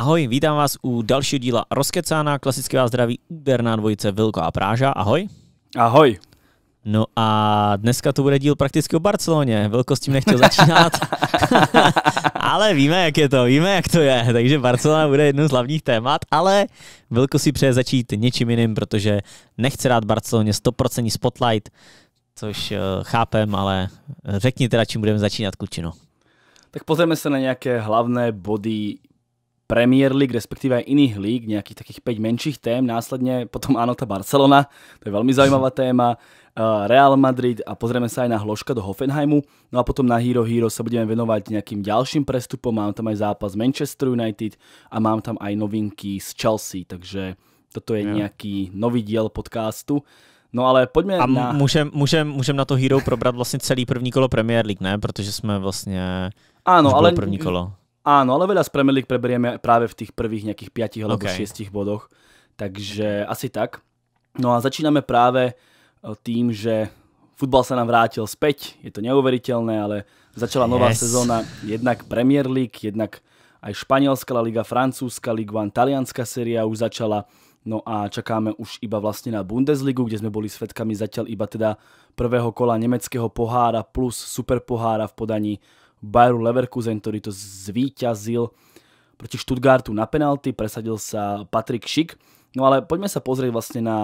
Ahoj, vítám vás u dalšího díla Rozkecána, klasicky vás zdraví úderná dvojice Vilko a Práža. Ahoj. Ahoj. No a dneska to bude díl prakticky o Barceloně. Vilko s tím nechtěl začínat, ale víme, jak je to, víme, jak to je. Takže Barcelona bude jednou z hlavních témat, ale Vilko si přeje začít něčím jiným, protože nechce rád Barceloně 100% spotlight, což eh, chápem, ale řekni teda, čím budeme začínat, klučino. Tak pozrieme sa na nejaké hlavné body Premier League, respektíve aj iných líg, nejakých takých 5 menších tém, následne potom áno, tá Barcelona, to je veľmi zaujímavá téma, eh, Real Madrid a pozrieme sa aj na Hloška do Hoffenheimu. No a potom na Hero Hero sa budeme venovať nejakým ďalším prestupom, mám tam aj zápas Manchester United a mám tam aj novinky z Chelsea, takže toto je nejaký nový diel podcastu. No ale pojďme a na... můžem, můžem, můžem na to Hero probrat vlastně celý první kolo Premier League, ne? Protože jsme vlastně... Ano, ale první kolo. Áno, ale veľa z Premier League preberieme práve v tých prvých nejakých 5 alebo okay. 6 bodoch. Takže asi tak. No a začíname práve e, tým, že futbal sa nám vrátil späť. Je to neuveriteľné, ale začala nová yes. sezóna jednak Premier League, jednak aj španielská liga, francúzska liga, talianská séria už začala. No a čakáme už iba vlastne na Bundesligu, kde sme boli svetkami zatiaľ iba teda prvého kola nemeckého pohára plus pohára v podaní Bayeru Leverkusen, ktorý to zvíťazil proti Stuttgartu na penalty, presadil sa Patrick Schick. No ale poďme sa pozrieť vlastne na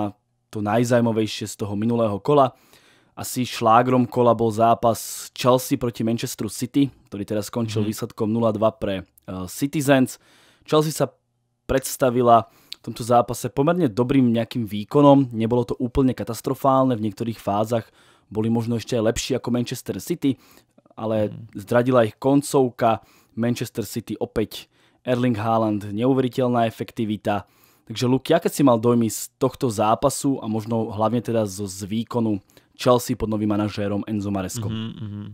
to najzajímavejšie z toho minulého kola. Asi šlágrom kola bol zápas Chelsea proti Manchesteru City, ktorý teraz skončil -hmm. výsledkom 0-2 pre uh, Citizens. Chelsea sa predstavila v tomto zápase pomerne dobrým nejakým výkonom. Nebolo to úplne katastrofálne, v niektorých fázach boli možno ešte aj lepší ako Manchester City ale mhm. zdradila ich koncovka Manchester City opäť Erling Haaland, neuveriteľná efektivita. Takže Luke, jaké si mal dojmy z tohto zápasu a možno hlavne teda zo z výkonu Chelsea pod novým manažérom Enzo Mareskom? Mhm, mm-hmm.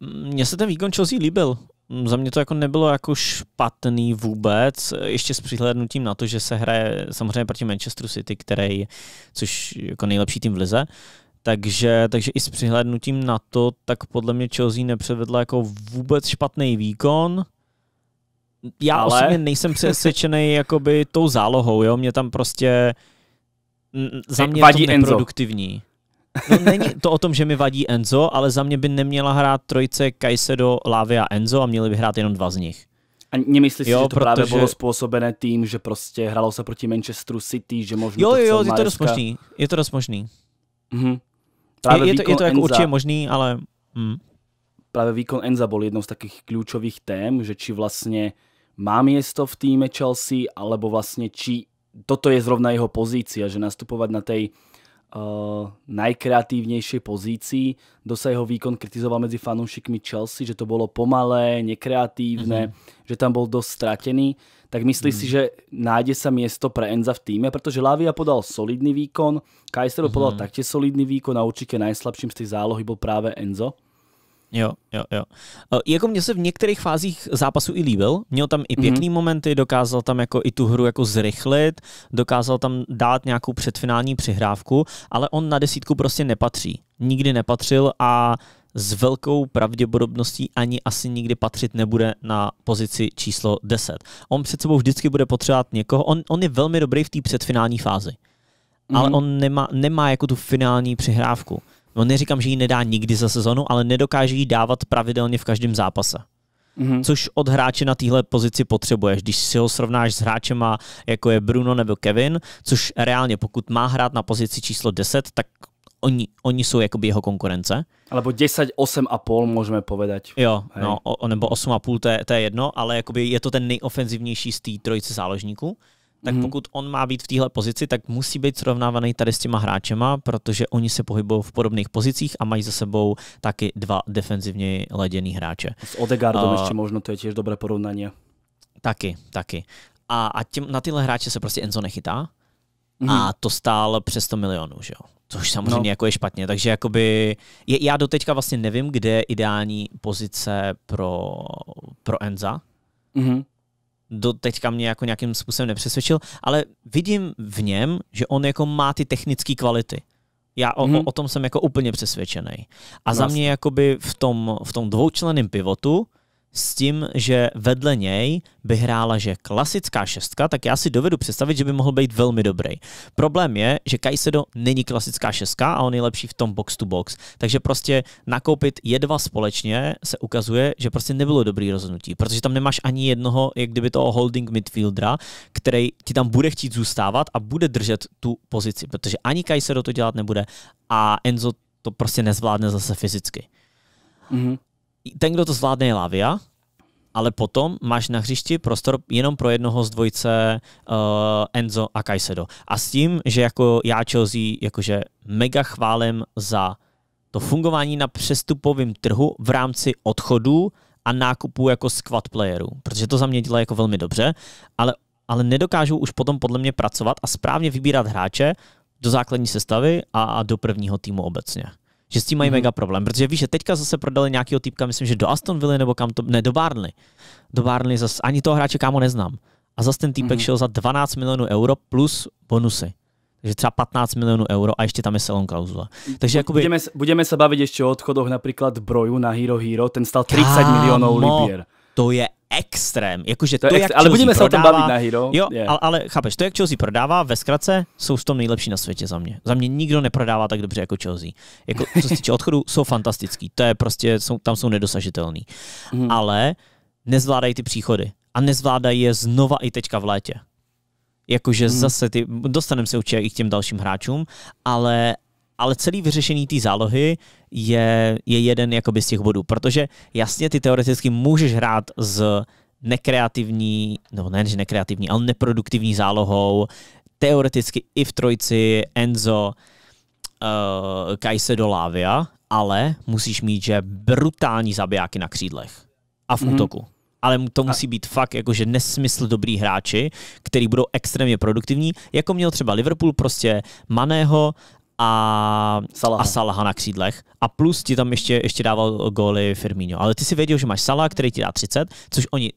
Mně se ten výkon Chelsea líbil. Za mě to jako nebylo jako špatný vůbec, ještě s přihlednutím na to, že se hraje samozřejmě proti Manchester City, který, což jako nejlepší tým v lize, takže, takže i s přihlednutím na to, tak podle mě Chelsea nepředvedla jako vůbec špatný výkon. Já Ale... osobně nejsem přesvědčený jakoby tou zálohou, jo, mě tam prostě za mě vadí je to neproduktivní. Enzo. No, není to o tom, že mi vadí Enzo, ale za mě by neměla hrát trojice Kajsedo, Lávy a Enzo a měli by hrát jenom dva z nich. A nemyslíš, jo, si, že to protože... právě bylo způsobené tím, že prostě hralo se proti Manchesteru City, že možná Jo, jo, jo, je to dost Je to dost možný. Mhm. Právě je, je, to, je to jako Enza, určitě možný, ale... Hmm. Právě výkon Enza byl jednou z takých klíčových tém, že či vlastně má město v týme Chelsea, alebo vlastně či toto je zrovna jeho pozícia, že nastupovat na tej uh, eh, najkreatívnejšej pozícii. Dosa jeho výkon kritizoval medzi fanúšikmi Chelsea, že to bolo pomalé, nekreatívne, mm -hmm. že tam bol dosť stratený tak myslíš hmm. si, že nájde sa miesto pre Enza v týme? Pretože Lavia podal solidný výkon, Kajsero podal hmm. taktiež solidný výkon a určite najslabším z tej zálohy byl právě Enzo. Jo, jo, jo. E, jako mě se v některých fázích zápasu i líbil, měl tam i mhm. pěkný mm-hmm. momenty, dokázal tam jako i tu hru jako zrychlit, dokázal tam dát nějakou předfinální přihrávku, ale on na desítku prostě nepatří. Nikdy nepatřil a s velkou pravděpodobností ani asi nikdy patřit nebude na pozici číslo 10. On před sebou vždycky bude potřebovat někoho. On, on je velmi dobrý v té předfinální fázi, mm. ale mhm. on nemá, nemá jako tu finální přihrávku. No neříkám, že ji nedá nikdy za sezonu, ale nedokáže ji dávat pravidelně v každém zápase. Mm-hmm. Což od hráče na téhle pozici potřebuješ. Když si ho srovnáš s hráčema, jako je Bruno nebo Kevin, což reálně, pokud má hrát na pozici číslo 10, tak oni, oni jsou jakoby jeho konkurence. Alebo 10, 8 a půl můžeme povedať. Jo, Hej. no, o, nebo 8 a půl, to je, to je jedno, ale jakoby je to ten nejofenzivnější z té trojice záložníků. Tak mm-hmm. pokud on má být v téhle pozici, tak musí být srovnávaný tady s těma hráčema, protože oni se pohybují v podobných pozicích a mají za sebou taky dva defenzivně leděný hráče. S Odegardom uh, ještě možno, to je těž dobré porovnání. Taky, taky. A, a tím, na tyhle hráče se prostě Enzo nechytá. Mm-hmm. A to stál přes 100 milionů, že jo? Což samozřejmě no. jako je špatně, takže jakoby, je, já doteďka vlastně nevím, kde je ideální pozice pro, pro Enza. Mm-hmm. Doteďka mě jako nějakým způsobem nepřesvědčil, ale vidím v něm, že on jako má ty technické kvality. Já o, mm-hmm. o, mhm. o tom jsem jako úplně přesvědčený. A no za mě jakoby v tom, v tom dvoučleném pivotu s tím, že vedle něj by hrála, že klasická šestka, tak já si dovedu představit, že by mohl být velmi dobrý. Problém je, že Kajsedo není klasická šestka a on je lepší v tom box to box. Takže prostě nakoupit jedva společně se ukazuje, že prostě nebylo dobrý rozhodnutí, protože tam nemáš ani jednoho, jak kdyby toho holding midfieldera, který ti tam bude chtít zůstávat a bude držet tu pozici, protože ani Kajsedo to dělat nebude a Enzo to prostě nezvládne zase fyzicky. Mm-hmm ten, kdo to zvládne, je Lavia, ale potom máš na hřišti prostor jenom pro jednoho z dvojce uh, eh, Enzo a Kajsedo. A s tím, že jako já Chelsea jakože mega chválem za to fungování na přestupovém trhu v rámci odchodů a nákupů jako squad playerů, protože to za mě dělá jako velmi dobře, ale, ale nedokážu už potom podle mě pracovat a správně vybírat hráče do základní sestavy a, a do prvního týmu obecně. Že s tím mají mm mega problém, protože víš, že teďka zase prodali nějakého týpka, myslím, že do Aston Villa nebo kam to, ne, do Barnley. Do Barnley zase, ani toho hráče kámo neznám. A zase ten týpek mm šel za 12 milionů euro plus bonusy. Takže třeba 15 milionů euro a ještě tam je salon klauzula. Takže jakoby... budeme, budeme se bavit ještě o odchodoch například Broju na Hero Hero, ten stal 30 milionů libier. To je extrém. Jakože to, to je extrém, jak ale budeme se o tom bavit na Hero. Jo, yeah. ale, ale chápeš, to, jak Chelsea prodává, ve zkratce jsou v tom nejlepší na světě za mě. Za mě nikdo neprodává tak dobře jako Chelsea. Jako, co se týče odchodu, jsou fantastický. To je prostě, jsou, tam jsou nedosažitelný. Mm. Ale nezvládají ty příchody. A nezvládají je znova i teďka v létě. Jakože hmm. zase ty, dostaneme se určitě i k těm dalším hráčům, ale, ale celý vyřešení té zálohy je, je jeden jakoby z těch bodů, protože jasně ty teoreticky můžeš hrát z nekreativní, no ne, že nekreativní, ale neproduktivní zálohou, teoreticky i v trojici Enzo, uh, eh, Kajse do Lávia, ale musíš mít, že brutální zabijáky na křídlech a v mm-hmm. útoku. Ale to musí být fakt jakože nesmysl dobrý hráči, který budou extrémně produktivní, jako měl třeba Liverpool prostě Maného a Salaha. a Salaha na křídlech a plus ti tam ještě, ještě dával góly Firmino. Ale ty si věděl, že máš Sala, který ti dá 30, což oni...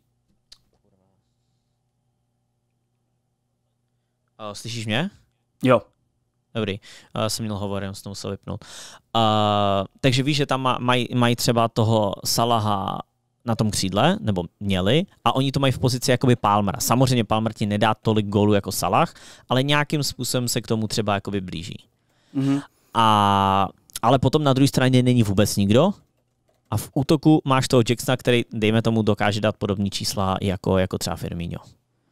slyšíš mě? Jo. Dobrý, uh, jsem měl hovor, jenom jsem to musel vypnout. Uh, takže víš, že tam mají maj, maj třeba toho Salaha na tom křídle, nebo měli, a oni to mají v pozici jakoby Palmera. Samozřejmě Palmer ti nedá tolik gólů jako Salah, ale nějakým způsobem se k tomu třeba jakoby blíží. Mm-hmm. A, ale potom na druhé straně není vůbec nikdo a v útoku máš toho Jacksona, který, dejme tomu, dokáže dát podobné čísla jako, jako třeba Firmino.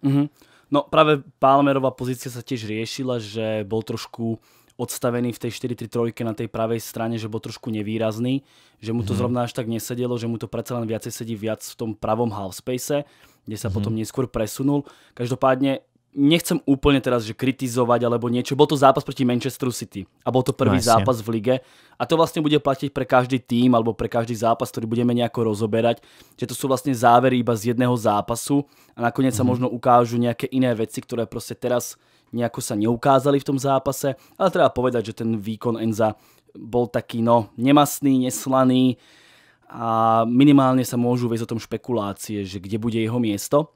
Mm-hmm. No právě Palmerová pozice se těž řešila, že byl trošku odstavený v tej 4-3-3 na tej pravej strane, že bol trošku nevýrazný, že mu to mm-hmm. zrovna až tak nesedelo, že mu to predsa len viacej sedí viac v tom pravom half space, kde sa mm-hmm. potom neskôr presunul. Každopádne nechcem úplne teraz, že kritizovať alebo niečo. Bol to zápas proti Manchesteru City a bol to prvý no, zápas v lige a to vlastne bude platiť pre každý tým alebo pre každý zápas, ktorý budeme nejako rozoberať, že to sú vlastne závery iba z jedného zápasu a nakoniec mm -hmm. sa možno ukážu nejaké iné veci, ktoré proste teraz nejako sa neukázali v tom zápase, ale treba povedať, že ten výkon Enza bol taký, no, nemastný, neslaný a minimálne sa môžu viesť o tom špekulácie, že kde bude jeho miesto.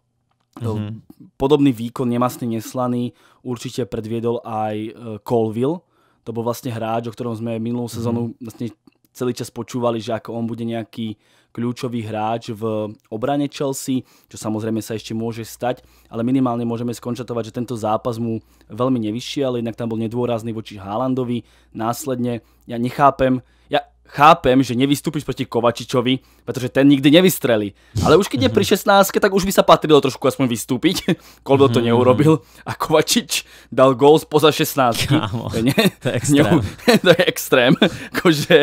Mm-hmm. Podobný výkon nemastný neslaný určite predviedol aj e, Colville. To bol vlastne hráč, o ktorom sme minulú mhm. sezónu mm-hmm. vlastne celý čas počúvali, že ako on bude nejaký kľúčový hráč v obrane Chelsea, čo samozrejme sa ešte môže stať, ale minimálne môžeme skonštatovať, že tento zápas mu veľmi nevyšiel, jednak tam bol nedôrazný voči Haalandovi, následne ja nechápem, ja, chápem, že nevystúpiš proti Kovačičovi, pretože ten nikdy nevystrelí. Ale už keď je pri 16, tak už by sa patrilo trošku aspoň vystúpiť. Koldo to mhm. neurobil a Kovačič dal gól spoza 16. Kámo, to je extrém. to je extrém. Kože,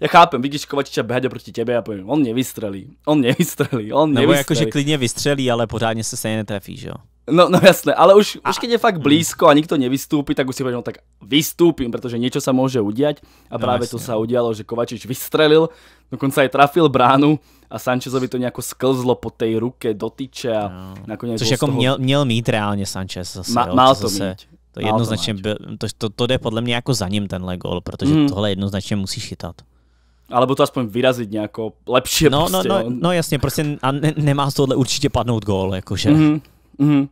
já chápem, vidíš Kovačiča běhat proti tebe a povím, on mě vystřelí, on mě vystřelí, on mě Nebo jakože klidně vystřelí, ale pořádně se se netrefí, že jo? No, no jasné, ale už, a... už keď je fakt blízko a nikto nevystúpi, tak už si povedal, no, tak vystúpim, protože něco se může udiať a no, právě to se udialo, že Kovačič vystrelil, dokonce aj trafil bránu a Sančezovi to nějak sklzlo po té ruke do tyče a no. nakonec... Což jako toho... měl, měl mít reálně Sančez. zase. Ma, mal to zase... mít. To jednoznačně, to, to, to jde podle mě jako za ním tenhle gol, protože mm. tohle jednoznačně musí chytat. Alebo to aspoň vyrazit nějako lepší. No, no prostě, no, no, no, jasně, prostě a ne, nemá z tohohle určitě padnout gól, jakože. Mm-hmm. mm-hmm.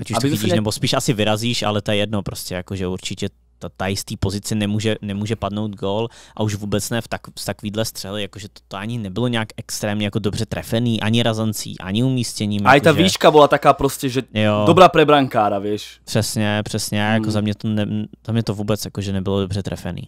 Ať už Aby to vidíš, ne... nebo spíš asi vyrazíš, ale to je jedno prostě, jakože určitě ta, ta jistý pozice nemůže, nemůže padnout gól a už vůbec ne v tak, tak výdle střely, jakože to, to ani nebylo nějak extrémně jako dobře trefený, ani razancí, ani umístěním. A i ta že... výška byla taká prostě, že jo. dobrá prebrankára, víš. Přesně, přesně, hmm. jako mhm. za mě to, ne, za mě to vůbec jakože nebylo dobře trefený.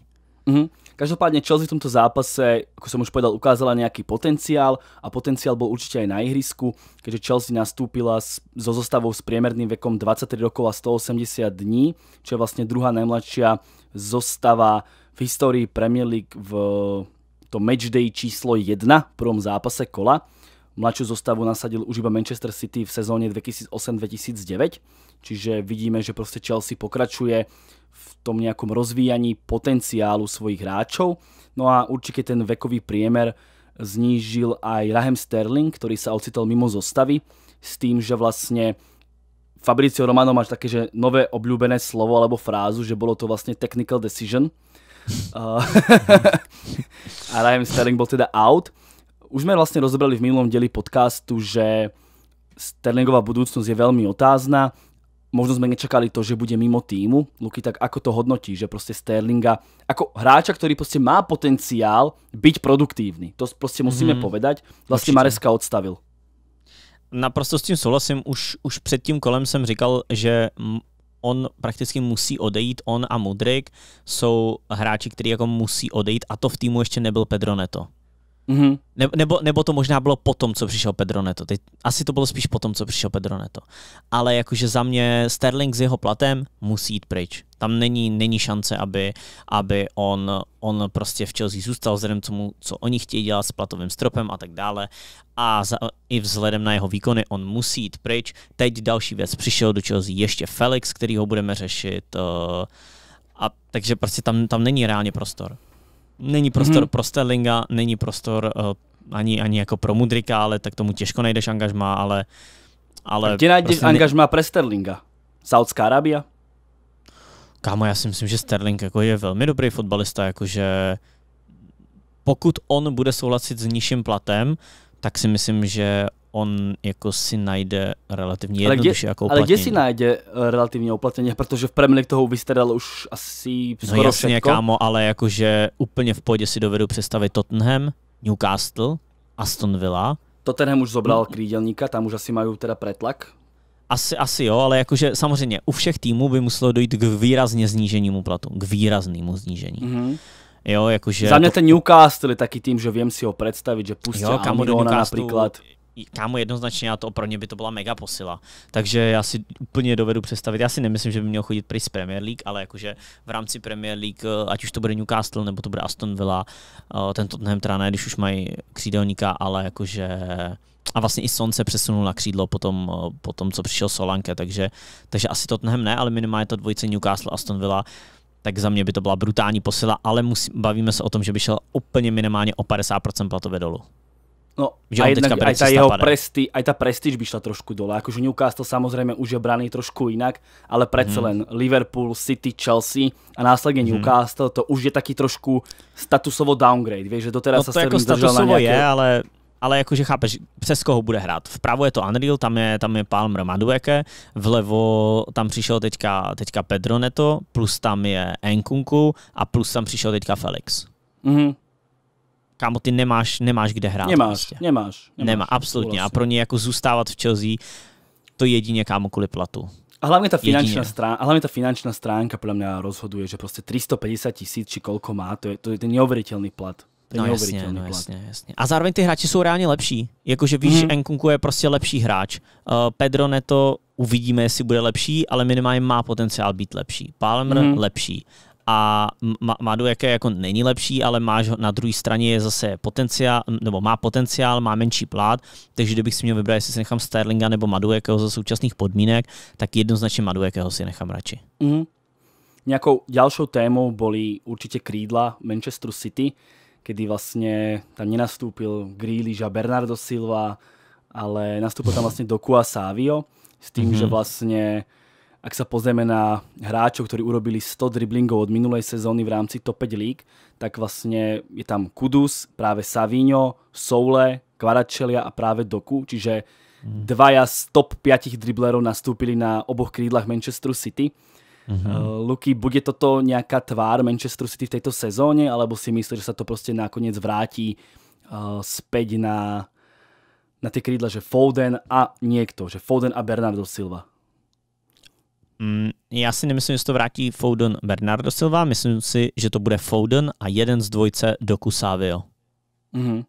Mm. Každopádne Chelsea v tomto zápase, ako som už povedal, ukázala nejaký potenciál a potenciál bol určite aj na ihrisku, keďže Chelsea nastúpila s, so zostavou s priemerným vekom 23 rokov a 180 dní, čo je vlastne druhá najmladšia zostava v histórii Premier League v tom matchday číslo 1 v prvom zápase kola. Mladšiu zostavu nasadil už iba Manchester City v sezóne 2008-2009, čiže vidíme, že proste Chelsea pokračuje v tom nejakom rozvíjaní potenciálu svojich hráčov. No a určite ten vekový priemer znížil aj Raheem Sterling, ktorý sa ocitol mimo zostavy s tým, že vlastne Fabricio Romano máš také, že nové obľúbené slovo alebo frázu, že bolo to vlastne technical decision. a Raheem Sterling bol teda out. Už sme vlastne rozobrali v minulom dieli podcastu, že Sterlingová budúcnosť je veľmi otázna. Možno sme nečakali to, že bude mimo týmu. Luky, tak ako to hodnotí, že proste Sterlinga ako hráča, ktorý proste má potenciál byť produktívny. To proste musíme hmm. povedať. Vlastne Určite. Mareska odstavil. Naprosto s tím souhlasím. Už, už před tím kolem jsem říkal, že on prakticky musí odejít, on a Mudrik jsou hráči, kteří jako musí odejít a to v týmu ještě nebyl Pedro Neto. Mm-hmm. Ne, nebo, nebo to možná bylo potom, co přišel Pedro Neto. Teď, asi to bylo spíš potom, co přišel Pedro Neto. Ale jakože za mě Sterling s jeho platem musí jít pryč. Tam není, není šance, aby, aby on, on prostě v Chelsea zůstal vzhledem co tomu, co oni chtějí dělat s platovým stropem a tak dále. A za, i vzhledem na jeho výkony on musí jít pryč. Teď další věc. Přišel do Chelsea ještě Felix, který ho budeme řešit. Uh, a takže prostě tam, tam není reálně prostor není prostor mm-hmm. pro Sterlinga, není prostor uh, ani, ani jako pro Mudrika, ale tak tomu těžko najdeš angažma, ale... ale Kde najdeš prostě angažma ne... pro Sterlinga? Saudská Arábia? Kámo, já si myslím, že Sterling jako je velmi dobrý fotbalista, jakože pokud on bude souhlasit s nižším platem, tak si myslím, že on jako si najde relativně jednoduše jako uplatnění. Ale kde si najde eh, relativně uplatnění, protože v Premier League toho vystedal už asi no skoro No jasně, všetko. kámo, ale jakože úplně v podě si dovedu představit Tottenham, Newcastle, Aston Villa. Tottenham už zobral mm. krídelníka, tam už asi mají teda pretlak. Asi, asi jo, ale jakože samozřejmě u všech týmů by muselo dojít k výrazně sníženímu platu, k výraznému znížení. Mm-hmm. Jo, jakože... Za mě ten Newcastle je taký tým, že vím si ho představit, že pustí jo, Newcastle, například kámo jednoznačně a to pro ně by to byla mega posila. Takže já si úplně dovedu představit, já si nemyslím, že by měl chodit pryč z Premier League, ale jakože v rámci Premier League, eh, ať už to bude Newcastle nebo to bude Aston Villa, eh, ten Tottenham teda ne, když už mají křídelníka, ale jakože a vlastně i Son se přesunul na křídlo po tom, eh, po tom co přišel Solanke, takže, takže asi Tottenham ne, ale minimálně to dvojice Newcastle Aston Villa, tak za mě by to byla brutální posila, ale musí, bavíme se o tom, že by šel úplně minimálně o 50% platově dolů. No, že aj, jednak, aj, tá jeho presti, aj tá prestíž by šla trošku dole. Akože Newcastle samozrejme už je braný trošku inak, ale predsa mm. len Liverpool, City, Chelsea a následne mm. Newcastle, to už je taký trošku statusovo downgrade. Vieš, že doteraz no, sa to jako na nejaké... je, ale ale jakože chápeš, přes koho bude hrát. Vpravo je to Unreal, tam je, tam je Palmer Madueke, vlevo tam přišel teďka, teďka Pedro Neto, plus tam je Enkunku a plus tam přišel teďka Felix. Mm-hmm kámo, ty nemáš, nemáš kde hrát. Nemáš, prostě. nemáš, nemáš. Nemá, absolutně. Vlastně. A pro ně jako zůstávat v Chelsea, to jedině, kámo, kvůli platu. A hlavně ta finančná, stránka, a finančná stránka podle mě rozhoduje, že prostě 350 tisíc, či kolko má, to je, to je ten neuvěřitelný plat. To no jasně, no plat. jasně, jasně. A zároveň ty hráči jsou reálně lepší. Jakože víš, mm-hmm. Enkunku je prostě lepší hráč. Uh, Pedro Neto uvidíme, jestli bude lepší, ale minimálně má potenciál být lepší. Palmer mm-hmm. lepší a Madu jaké jako není lepší, ale máš na druhé straně je zase potenciál, nebo má potenciál, má menší plát, takže kdybych si měl vybrat, jestli si nechám Sterlinga nebo Madu jakého za současných podmínek, tak jednoznačně Madu jakého si nechám radši. Mm. Nějakou ďalšou témou byly určitě krídla Manchester City, kdy vlastně tam nenastoupil Grealish a Bernardo Silva, ale nastoupil tam vlastně Doku a Savio s tím, mm-hmm. že mhm. vlastně ak sa pozrieme na hráčov, ktorí urobili 100 driblingov od minulej sezóny v rámci top 5 league, tak vlastne je tam Kudus, práve Savino, Soule, Kvaračelia a práve Doku, čiže mhm. dvaja z top 5 driblerov nastúpili na oboch krídlach Manchesteru City. Uh-huh. Mhm. Eh, Luky, bude toto nejaká tvár Manchesteru City v tejto sezóne, alebo si myslíš, že sa to proste nakoniec vrátí uh, eh, späť na, na tie krídla, že Foden a niekto, že Foden a Bernardo Silva? Mm, já si nemyslím, že to vrátí Foden Bernardo Silva, myslím si, že to bude Foden a jeden z dvojce Doku Savio. Mm-hmm.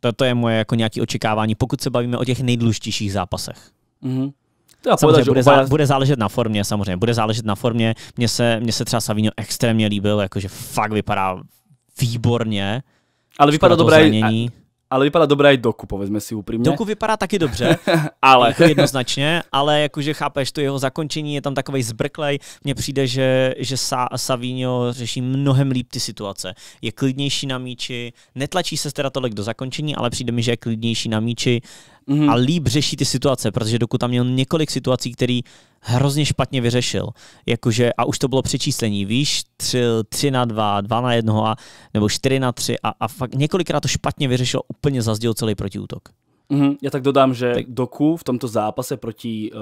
Toto je moje jako nějaké očekávání, pokud se bavíme o těch nejdůležitějších zápasech. Mm-hmm. To samozřejmě bude, zá, bude záležet na formě, samozřejmě, bude záležet na formě. Mně se, mně se třeba Savino extrémně líbil, jakože fakt vypadá výborně. Ale vypadá dobré, ale vypadá dobré i doku, povedzme si upřímně. Doku vypadá taky dobře, ale jako jednoznačně, ale jakože chápeš, to jeho zakončení je tam takovej zbrklej, mně přijde, že, že Sa, Savinho řeší mnohem líp ty situace. Je klidnější na míči, netlačí se teda tolik do zakončení, ale přijde mi, že je klidnější na míči, mm-hmm. a líp řeší ty situace, protože dokud tam měl několik situací, který hrozně špatně vyřešil, jakože, a už to bylo přečíslení, víš, 3, 3 na 2, 2 na 1, nebo 4 na 3 a, a fakt několikrát to špatně vyřešil, úplně zazděl celý protiútok. Mm-hmm. Já tak dodám, že tak... Doku v tomto zápase proti uh,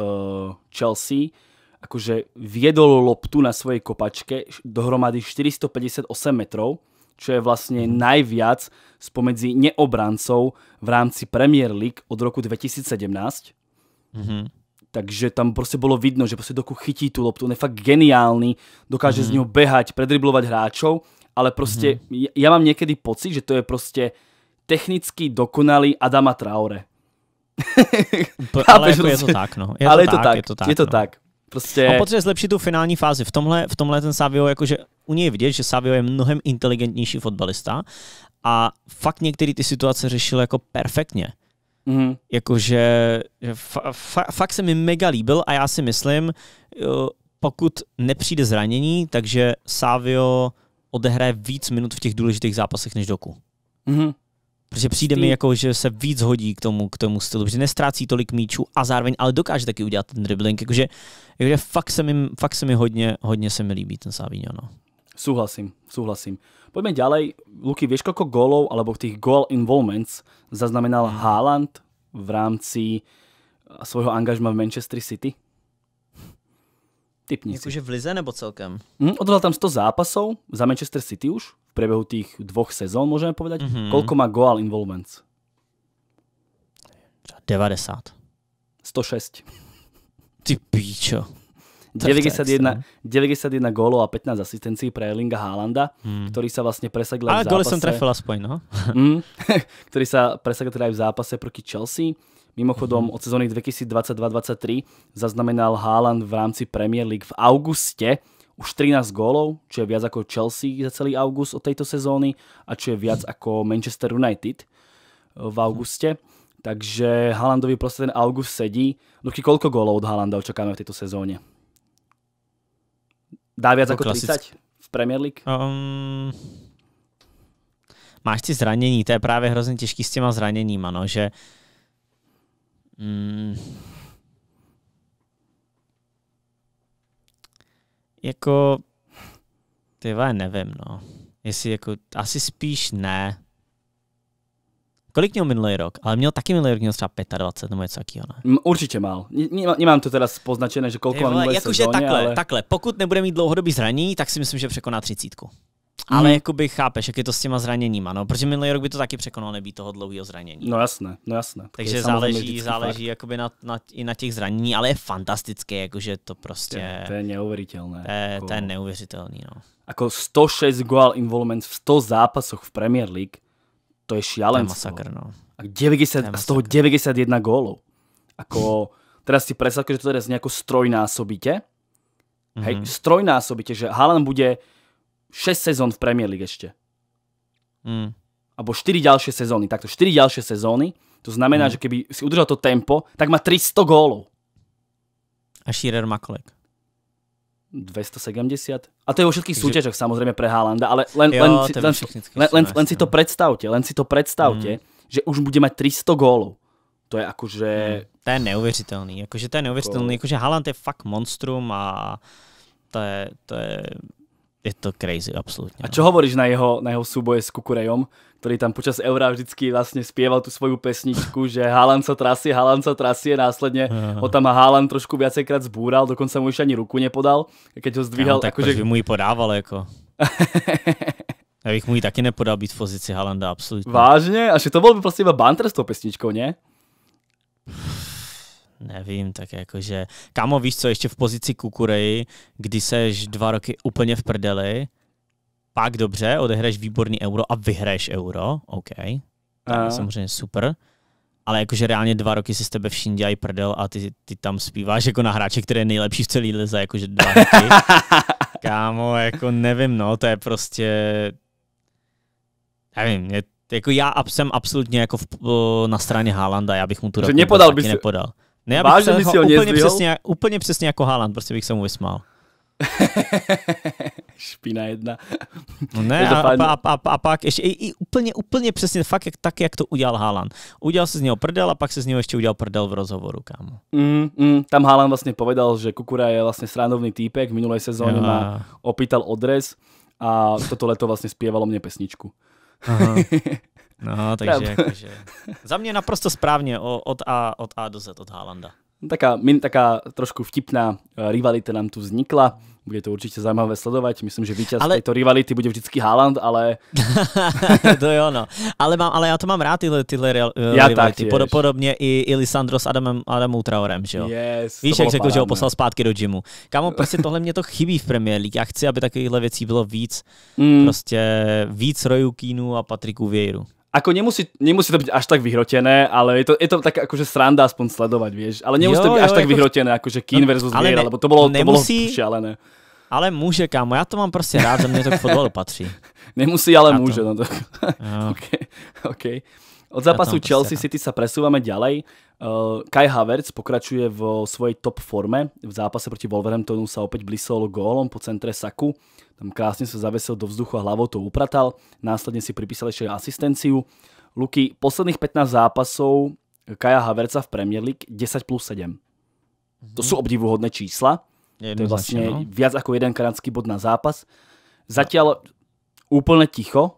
Chelsea akože viedol loptu na svojej kopačke dohromady 458 metrov čo je vlastne najviac spomedzi neobrancov v rámci Premier League od roku 2017. Mm-hmm. Takže tam prostě bylo vidno, že prostě Doku chytí tu loptu, on je fakt geniální, dokáže mm-hmm. z ňou mhm. behať, predriblovať hráčov, ale prostě mm-hmm. já mám někdy pocit, že to je prostě technicky dokonalý Adama Traore. ale je to tak, no. Je ale to je to tak, je to no. tak. Prostě... On potřebuje zlepšit tu finální fázi. V tomhle, v tomhle ten Savio, jakože u něj vidět, že Savio je mnohem inteligentnější fotbalista a fakt některé ty situace řešil jako perfektně. Mm. Jakože fa, fa, fakt se mi mega líbil a já si myslím, pokud nepřijde zranění, takže Savio odehraje víc minut v těch důležitých zápasech než Doku. Mm. Protože přijde mi jako, že se víc hodí k tomu, k tomu stylu, že nestrácí tolik míčů a zároveň, ale dokáže taky udělat ten dribbling, jakože, jakože fakt, se mi, fakt se mi hodně, hodně se mi líbí ten Savinho, no. Souhlasím, souhlasím. Pojďme ďalej. Luky, víš, koľko gólov alebo těch goal involvements zaznamenal Haaland v rámci eh, svojho angažma v Manchester City? Typni Jakože v Lize nebo celkem? Mm, hm, odhral tam 100 zápasov za Manchester City už v priebehu tých dvoch sezón, můžeme povedať. Mm-hmm. Koľko má goal involvements? 90. 106. Ty píčo. 91, 91 gólov a 15 asistencí pre Erlinga Haalanda, hmm. ktorý sa vlastne presadil aj v zápase. Ale som trefil aspoň, no. mm, hm, ktorý sa presadil teda aj v zápase proti Chelsea. Mimochodom mhm. od sezóny 2022-23 zaznamenal Haaland v rámci Premier League v auguste už 13 gólov, čo je viac ako Chelsea za celý august od tejto sezóny a čo je viac ako Manchester United eh, v auguste. Takže Haalandovi proste ten august sedí. Luky, koľko gólov od Haalanda očakáme v tejto sezóne? Dá viac ako 30 v Premier League? Um, máš ty zranění, to je právě hrozně těžký s těma zraněníma, no, že Mm. Jako, ty nevím, no. Jestli jako, asi spíš ne. Kolik měl minulý rok? Ale měl taky minulý rok, měl třeba 25 nebo něco takového, ne? Určitě mal. Nemám to teda poznačené, že kolik mám Jakože takhle, ale... takhle. Pokud nebude mít dlouhodobý zranění, tak si myslím, že překoná třicítku. Ale hmm. jakoby chápeš, jak je to s těma zraněníma, no, protože minulý rok by to taky překonal nebýt toho dlouhého zranění. No jasné, no jasné. Takže záleží, záleží fakt. jakoby na, na, i na těch zranění, ale je fantastické, jakože to prostě... Je, to je neuvěřitelné. To je, jako... to je jako- neuvěřitelný, no. Ako 106 goal involvement v 100 zápasoch v Premier League, to je šialenstvo. To je masakr, no. A, 90, to je masakr. a z toho 91 gólov. Ako, teraz si predstavte, že to z nejako strojnásobíte. Mm-hmm. Hej, mhm. strojnásobíte, že Haaland bude 6 sezón v Premier League ešte. Mm. Abo 4 ďalšie sezóny. Takto 4 ďalšie sezóny. To znamená, mm. že keby si udržal to tempo, tak má 300 gólov. A Shearer má kolik? 270. A to je vo všetkých Takže... súťažoch samozrejme pre Haalanda, ale len, jo, len, si, len, len, len, len si to predstavte, len si to predstavte, mm. že už bude mať 300 gólov. To je akože... Mm. To je neuvěřitelný, jakože to je neuvěřitelný, jakože Haaland je fakt monstrum a to je, to je je to crazy, absolutně. A no. čo hovoríš na jeho, na jeho súboje s Kukurejom, který tam počas Eura vždycky vlastně zpěval tu svoju pesničku, že Haaland sa trasie, Haaland sa trasie, následně ho tam Haaland trošku viacejkrát zbúral, dokonce mu už ani ruku nepodal, keď ho zdvíhal. Ja, tak akože... mu ji podával, jako. Já bych mu ji taky nepodal být v pozici Halanda, absolutně. Vážně? A že to bylo by prostě iba banter s tou pesničkou, ne? Nevím, tak jakože... Kámo, víš co, ještě v pozici kukureji, kdy seš dva roky úplně v prdeli, pak dobře, odehraješ výborný euro a vyhraješ euro, OK. Tak je samozřejmě super. Ale jakože reálně dva roky si s tebe všichni dělají prdel a ty, ty tam zpíváš jako na hráče, který je nejlepší v celý lize, jakože dva roky. Kámo, jako nevím, no, to je prostě... Nevím, je, jako já jsem absolutně jako v, na straně Haalanda, já bych mu tu roku nepodal, taky bys... nepodal. Ne, já Vážně bych si ho úplně, přesně, úplně přesně jako Haaland, prostě bych se mu vysmál. Špína jedna. No ne, a, a, a, a, a pak ještě i, i úplně, úplně přesně fakt jak, tak, jak to udělal Haaland. Udělal se z něho prdel a pak se z něho ještě udělal prdel v rozhovoru, kámo. Mm, mm, tam Haaland vlastně povedal, že Kukura je vlastně srandovný týpek, v minulé sezóně má opýtal odres a toto leto vlastně zpěvalo mě pesničku. Aha. No, takže jakože, za mě naprosto správně od A, od a do Z, od Haalanda. Taká, min, taká trošku vtipná eh, rivalita nám tu vznikla. Bude to určitě zajímavé sledovat. Myslím, že vítěz ale... této rivality bude vždycky Haaland, ale... to jo, no. Ale, mám, ale já to mám rád, tyhle, tyhle real, eh, já rivality. Pod, podobně i, i Lisandro s Adamem, Adamou Traorem, že jo? Yes, Víš, jak řekl, že ho poslal zpátky do gymu. Kámo, prostě tohle mě to chybí v Premier League. Já chci, aby takovýchhle věcí bylo víc. Mm. Prostě víc Royu Kínu a Patriku Vějru. Ako nemusí, nemusí to byť až tak vyhrotené, ale je to, je to tak akože sranda aspoň sledovať, vieš. Ale nemusí jo, to byť jo, až jo, tak jako... vyhrotené, akože Keen no, versus Viera, lebo to bolo, to bolo šialené. Ale může, kámo, já to mám prostě rád, že mě to k fotbalu patří. Nemusí, ale já může. To. No to... okay, okay. Od zápasu prostě Chelsea City se presúvame ďalej Eh, Kai Havertz pokračuje v svojej top forme. V zápase proti Wolverhamptonu sa opäť blisol gólom po centre Saku. Tam krásne sa zavesil do vzduchu a hlavou to upratal. Následne si pripísal ešte asistenciu. Luky, posledných 15 zápasov Kaja Haverca v Premier League 10 plus 7. Mm -hmm. To mhm. sú obdivuhodné čísla. Je to je vlastne no? viac ako jeden kanadský bod na zápas. Zatiaľ úplne ticho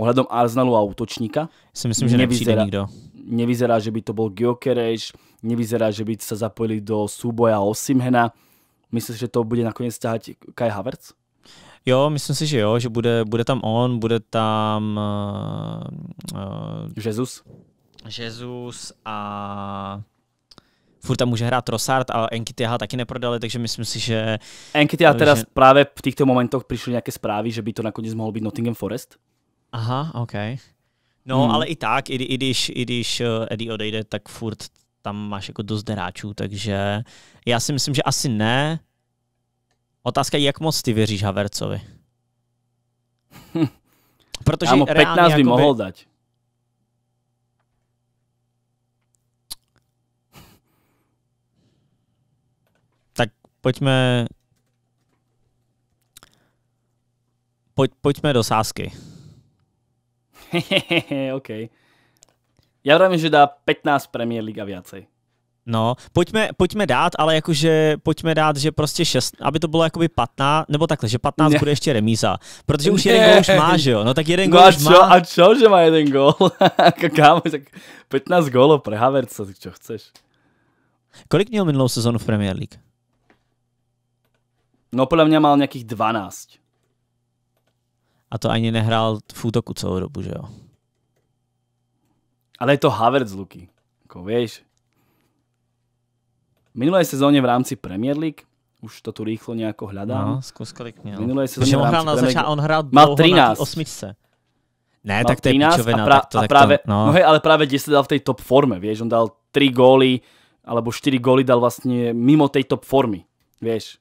ohľadom Arsenalu a útočníka. Si myslím, že nepřijde nikdo nevyzerá, že by to bol Gyokerež, nevyzerá, že by sa zapojili do súboja Osimhena. Myslíš, že to bude nakonec ťahať Kai Havertz? Jo, myslím si, že jo, že bude, bude tam on, bude tam... Uh, eh, uh, eh, Jezus? Jezus a furt tam může hrát Rosard a Enkitiaha taky neprodali, takže myslím si, že... Enkitiaha že... teraz právě v těchto momentech přišly nějaké zprávy, že by to nakonec mohl být Nottingham Forest. Aha, OK. No, hmm. ale i tak, i, i když, i když eh, Eddie odejde, tak furt tam máš jako dost deráčů, takže já si myslím, že asi ne. Otázka je, jak moc ty věříš Havercovi? Protože já mu 15 by mohl dať. Tak pojďme pojď, pojďme do sásky. OK. Já vravím, že dá 15 Premier League a viacej. No, pojďme, pojďme dát, ale jakože pojďme dát, že prostě 6, aby to bylo jakoby 15, nebo takhle, že 15 ne. bude ještě remíza, protože už ne. jeden gol už má, že jo, no tak jeden no gol už čo, má. A čo, že má jeden gol? Kámo, tak 15 gólov pre Haverca, tak čo chceš? Kolik měl minulou sezonu v Premier League? No podle mě mal nějakých 12. A to ani nehrál v útoku celou dobu, že jo? Ale je to Havertz, Luky. Jako, vieš, minulé minulej sezóne v rámci Premier League už to tu rýchlo nejako hľadám. No, skús kolik měl. Minulé sezóně on hrál na začátku, on hrál dlouho 13. na osmičce. Ne, mal tak to je pičovina. A, pra, tak to, a práve, tak to, no. no hej, ale práve 10 dal v tej top forme, vieš, on dal 3 góly, alebo 4 góly dal vlastne mimo tej top formy, vieš.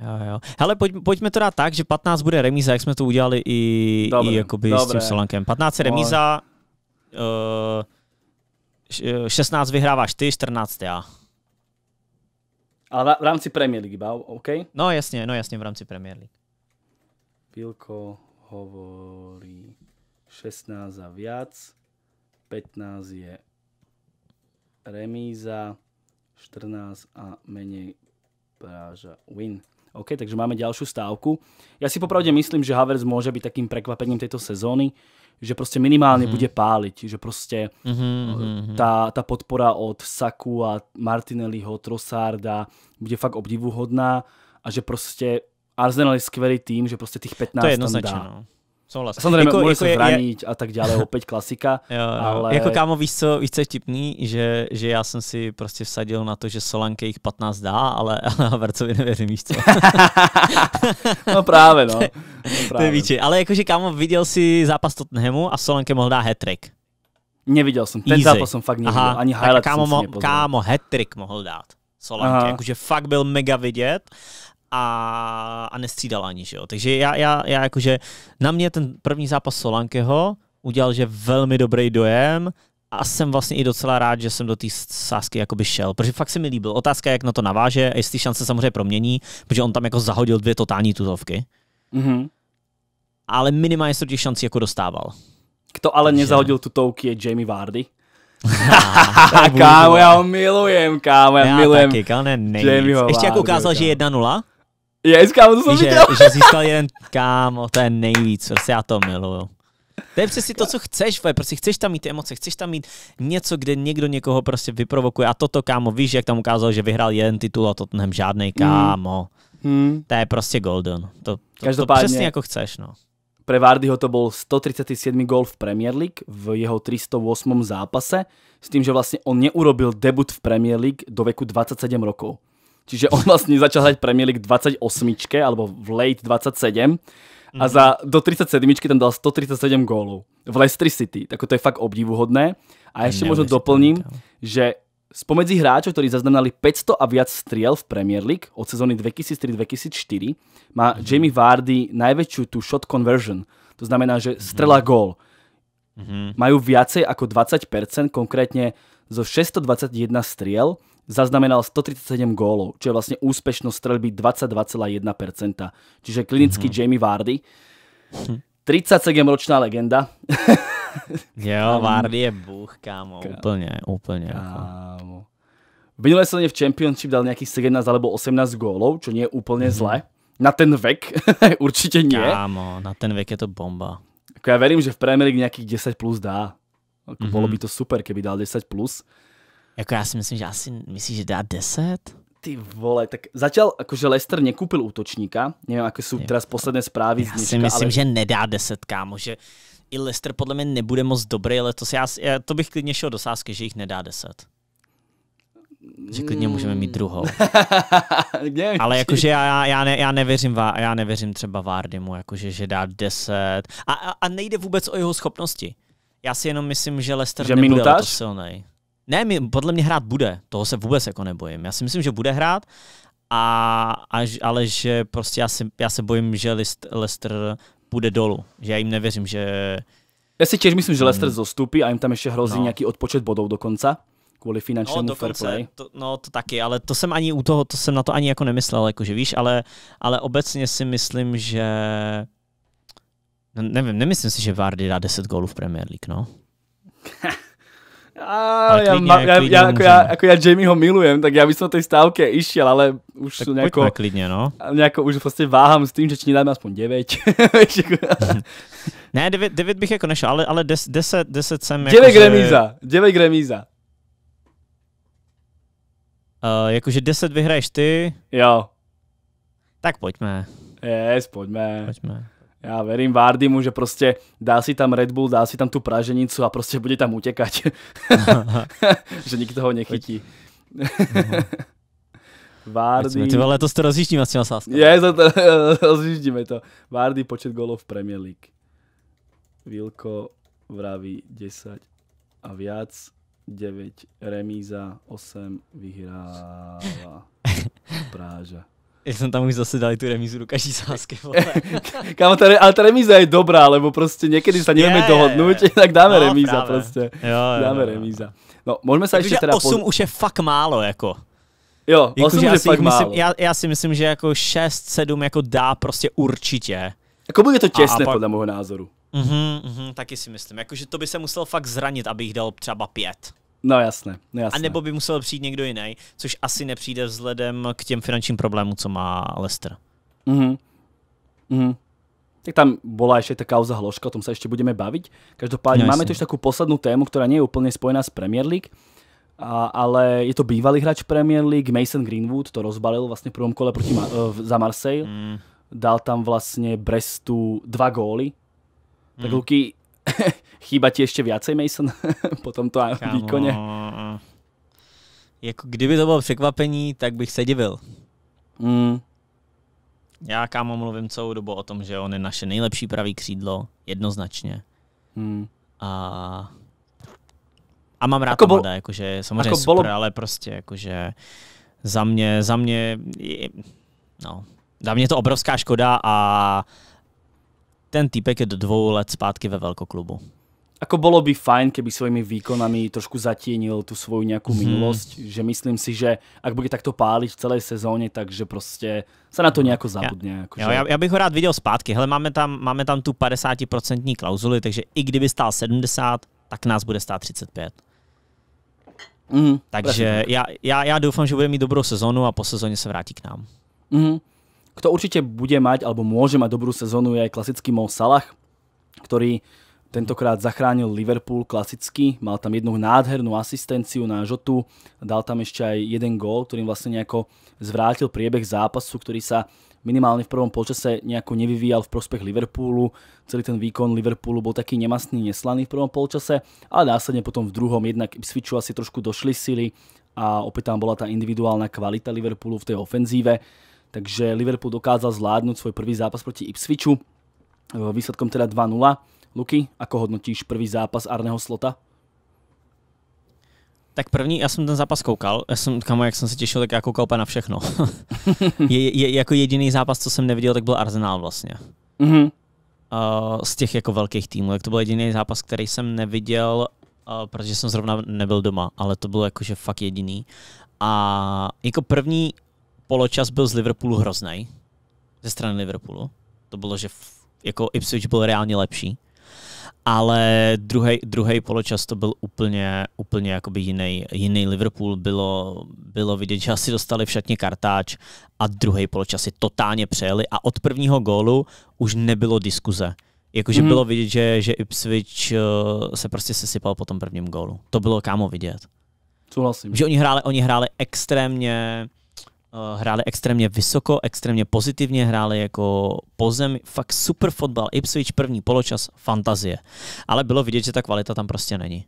Jo, jo. Hele, pojď, pojďme to dát tak, že 15 bude remíza, jak jsme to udělali i, dobré, i jakoby dobré. s tím Solankem. 15 je remíza, uh, eh, 16 vyhráváš ty, 14 já. Ale v rámci Premier League, ba? OK? No jasně, no jasně, v rámci Premier League. Pilko hovorí 16 a viac, 15 je remíza, 14 a menej práža win. OK, takže máme ďalšiu stávku. Ja si popravde myslím, že Havertz môže byť takým prekvapením tejto sezóny, že proste minimálne mm-hmm. bude páliť, že proste mm-hmm, tá, tá podpora od Saku a Martinelliho, Trossarda bude fakt obdivuhodná a že proste Arsenal je skvelý tým, že proste tých 15 to je tam dá. No. Souhlas. Samozřejmě jako, může jako se zranit je... a tak dále, opět klasika. jo, ale... Jako kámo, víš co, víš co je vtipný, že, že já jsem si prostě vsadil na to, že Solanke jich 15 dá, ale, ale Havercovi nevěřím, víš co. no právě, no. no právě. to je Ale jakože kámo, viděl si zápas Tottenhamu a Solanke mohl dát hat -trick. Neviděl jsem, ten Easy. zápas jsem fakt neviděl, ani highlight kámo, jsem si mo- kámo, hat mohl dát. Solanke, jakože fakt byl mega vidět a, a nestřídal ani, že jo. Takže já, já, já jakože na mě ten první zápas Solankeho udělal, že velmi dobrý dojem a jsem vlastně i docela rád, že jsem do té sásky jakoby šel, protože fakt se mi líbil. Otázka jak na to naváže, jestli šance samozřejmě promění, protože on tam jako zahodil dvě totální tutovky. Mm-hmm. Ale minimálně se těch šancí jako dostával. Kto ale Takže... nezahodil tutovky je Jamie Vardy. kámo, já ho milujem, kámo, já, já milujem. Taky, kámo, ne, Ještě jak ukázal, že 1-0, Yes, kámo, to jsem že, že, že získal jeden kámo, to je nejvíc, prostě já to miluju. To je přesně to, co chceš, vle, prostě chceš tam mít ty emoce, chceš tam mít něco, kde někdo někoho prostě vyprovokuje a toto kámo, víš, jak tam ukázal, že vyhrál jeden titul a to Tottenham žádnej hmm. kámo. Hmm. To je prostě golden. To, to, Každopádně, to přesně jako chceš, no. Pre Vardyho to bol 137. gól v Premier League v jeho 308. zápase, s tým, že vlastne on neurobil debut v Premier League do veku 27 rokov. Čiže on vlastne začal hrať Premier League 28 alebo v late 27 a mhm. za do 37 tam dal 137 gólov v Leicester City. Tak to je fakt obdivuhodné. A ešte možno doplním, že spomedzi hráčov, ktorí zaznamenali 500 a viac striel v Premier League od sezóny 2003-2004, má mhm. Jamie Vardy najväčšiu tú shot conversion. To znamená, že mhm. strela gól. Majú viacej ako 20%, konkrétne zo 621 striel zaznamenal 137 gólov, čo je vlastne úspešnosť strelby 22,1%. Čiže klinický mm-hmm. Jamie Vardy. 37-ročná hm. legenda. jo, Vardy je bůh, kámo. kámo. Úplne, úplne. Jako. Kámo. V minulé v Championship dal nejakých 17 alebo 18 gólov, čo nie je úplně mm-hmm. zlé. Na ten vek určitě nie. Kámo, na ten vek je to bomba. Ako ja verím, že v Premier League nejakých 10 plus dá. Ako mm-hmm. Bolo by to super, keby dal 10 plus. Jako já si myslím, že asi myslíš, že dá 10? Ty vole, tak začal, jakože Lester nekoupil útočníka, nevím, jaké jsou teraz posledné zprávy Já z dneška, si myslím, ale... že nedá 10, kámo, že i Lester podle mě nebude moc dobrý, ale to, si já, to bych klidně šel do sázky, že jich nedá 10 že klidně můžeme mít druhou. Ale jakože já, já, ne, já, nevěřím, já nevěřím třeba Vardimu, jakože že dá 10. A, a, a nejde vůbec o jeho schopnosti. Já si jenom myslím, že Lester že nebude minutář? Ne, mi, podle mě hrát bude, toho se vůbec jako nebojím. Já si myslím, že bude hrát, a, a, ale že prostě já se, já se bojím, že List, Lester půjde dolů. Že já jim nevěřím, že... Já si těž myslím, že hmm. Leicester zostupí a jim tam ještě hrozí no. nějaký odpočet bodů dokonce kvůli finančnímu no, dokonce, fair play. To, no to taky, ale to jsem ani u toho, to jsem na to ani jako nemyslel, jakože víš, ale, ale obecně si myslím, že nevím, nemyslím si, že Vardy dá 10 gólů v Premier League, no. A já, ma, ja, klidně já, ako ja, ako ja Jamieho milujem, tak ja by som tej stávke išiel, ale už tak sú nejako, klidne, no. nejako už vlastne prostě váham s tým, že či nedáme aspoň 9. Jako- ne, 9, 9 bych jako nešel, ale, ale 10, 10, 10 jsem 9 jako, remíza, že... 9 remíza. Uh, jakože 10 vyhraješ ty. Jo. Tak pojďme. Yes, pojďme. Pojďme. Já verím Vardymu, že prostě dá si tam Red Bull, dá si tam tu praženicu a prostě bude tam utekať. že nikdo ho nechytí. Vardy... ty vole, letos to rozjíždíme s těma sáskama. Je, to, to rozjíždíme to. Vardy počet golov v Premier League. Vilko vraví 10 a viac. 9 remíza, 8 vyhráva Práža. Já jsem tam už zase dali tu remízu do každý sásky. vole. Kámo, ta, re, ale ta remíza je dobrá, lebo prostě někdy se nevíme dohodnout, tak dáme no, remíza právě. prostě. Jo, jo, dáme jo. remíza. No, můžeme se jako, ještě teda... 8 po... už je fakt málo, jako. Jo, jako, 8 už je fakt málo. Myslím, já, já, si myslím, že jako 6, 7 jako dá prostě určitě. Jako bude to těsné, pak... podle mého názoru. Mhm, mhm, taky si myslím. Jakože to by se musel fakt zranit, abych dal třeba pět. No jasné, no jasné. A nebo by musel přijít někdo jiný, což asi nepřijde vzhledem k těm finančním problémům, co má Lester. Mhm. Mhm. Tak tam bola ešte tá kauza hložka, o tom sa ešte budeme baviť. Každopádne no, máme tu ešte takú poslednú tému, ktorá nie je úplne spojená s Premier League, a, ale je to bývalý hráč Premier League, Mason Greenwood, to rozbalil vlastne v prvom kole proti uh, za Marseille. Mm. Dal tam vlastne Brestu dva góly. Tak mm. Luky, Chýba ti ještě viacej, Mason, po tomto Kámo. výkoně? Jako kdyby to bylo překvapení, tak bych se divil. Mm. Já kámo mluvím celou dobu o tom, že on je naše nejlepší pravý křídlo, jednoznačně. Mm. A a mám rád jako Amada, bol... jakože samozřejmě jako super, bolo... ale prostě jakože za mě, za mě, no, za mě to obrovská škoda a ten týpek je do dvou let zpátky ve velkoklubu. Ako bolo by fajn, keby svojimi výkonami trošku zatienil tu svoju nejakú hmm. minulosť, že myslím si, že ak bude takto páliť v celé sezóně, takže prostě sa na to nejako zabudne. Jako, jo, že... já, bych ho rád viděl zpátky. Hele, máme tam, máme tam tu 50% klauzuly, takže i kdyby stál 70, tak nás bude stát 35. Mm, Takže já, já, já doufám, že bude mít dobrou sezonu a po sezóně se vrátí k nám. Mm. Kto určitě bude mať, alebo může mať dobrou sezonu, je klasický Mo Salah, který Tentokrát zachránil Liverpool klasicky, mal tam jednu nádhernú asistenciu na Žotu, dal tam ešte aj jeden gól, ktorým vlastne nejako zvrátil priebeh zápasu, ktorý sa minimálne v prvom polčase nejako nevyvíjal v prospech Liverpoolu. Celý ten výkon Liverpoolu bol taký nemastný, neslaný v prvom polčase, ale následne potom v druhom jednak Ipswichu asi trošku došli sily a opět tam bola ta individuálna kvalita Liverpoolu v té ofenzíve. Takže Liverpool dokázal zvládnuť svoj prvý zápas proti Ipswichu, e, výsledkom teda 2-0 Luky, ako hodnotíš prvý zápas Arného Slota? Tak první, já jsem ten zápas koukal, já jsem, kamo, jak jsem se těšil, tak já koukal na všechno. je, je, jako jediný zápas, co jsem neviděl, tak byl Arsenal vlastně. Mm-hmm. Uh, z těch jako velkých týmů, tak to byl jediný zápas, který jsem neviděl, uh, protože jsem zrovna nebyl doma, ale to bylo jakože fakt jediný. A jako první poločas byl z Liverpoolu hrozný, ze strany Liverpoolu. To bylo, že jako Ipswich byl reálně lepší ale druhý poločas to byl úplně, úplně jakoby jiný, jiný Liverpool. Bylo, bylo vidět, že asi dostali v šatně kartáč a druhý poločas si totálně přejeli a od prvního gólu už nebylo diskuze. Jakože mm. bylo vidět, že, že Ipswich eh, se prostě sesypal po tom prvním gólu. To bylo kámo vidět. Souhlasím. Že oni hráli, oni hráli extrémně Eh, hráli extrémně vysoko, extrémně pozitivně, hráli jako po zemi, fakt super fotbal, Ipswich první poločas, fantazie. Ale bylo vidět, že ta kvalita tam prostě není.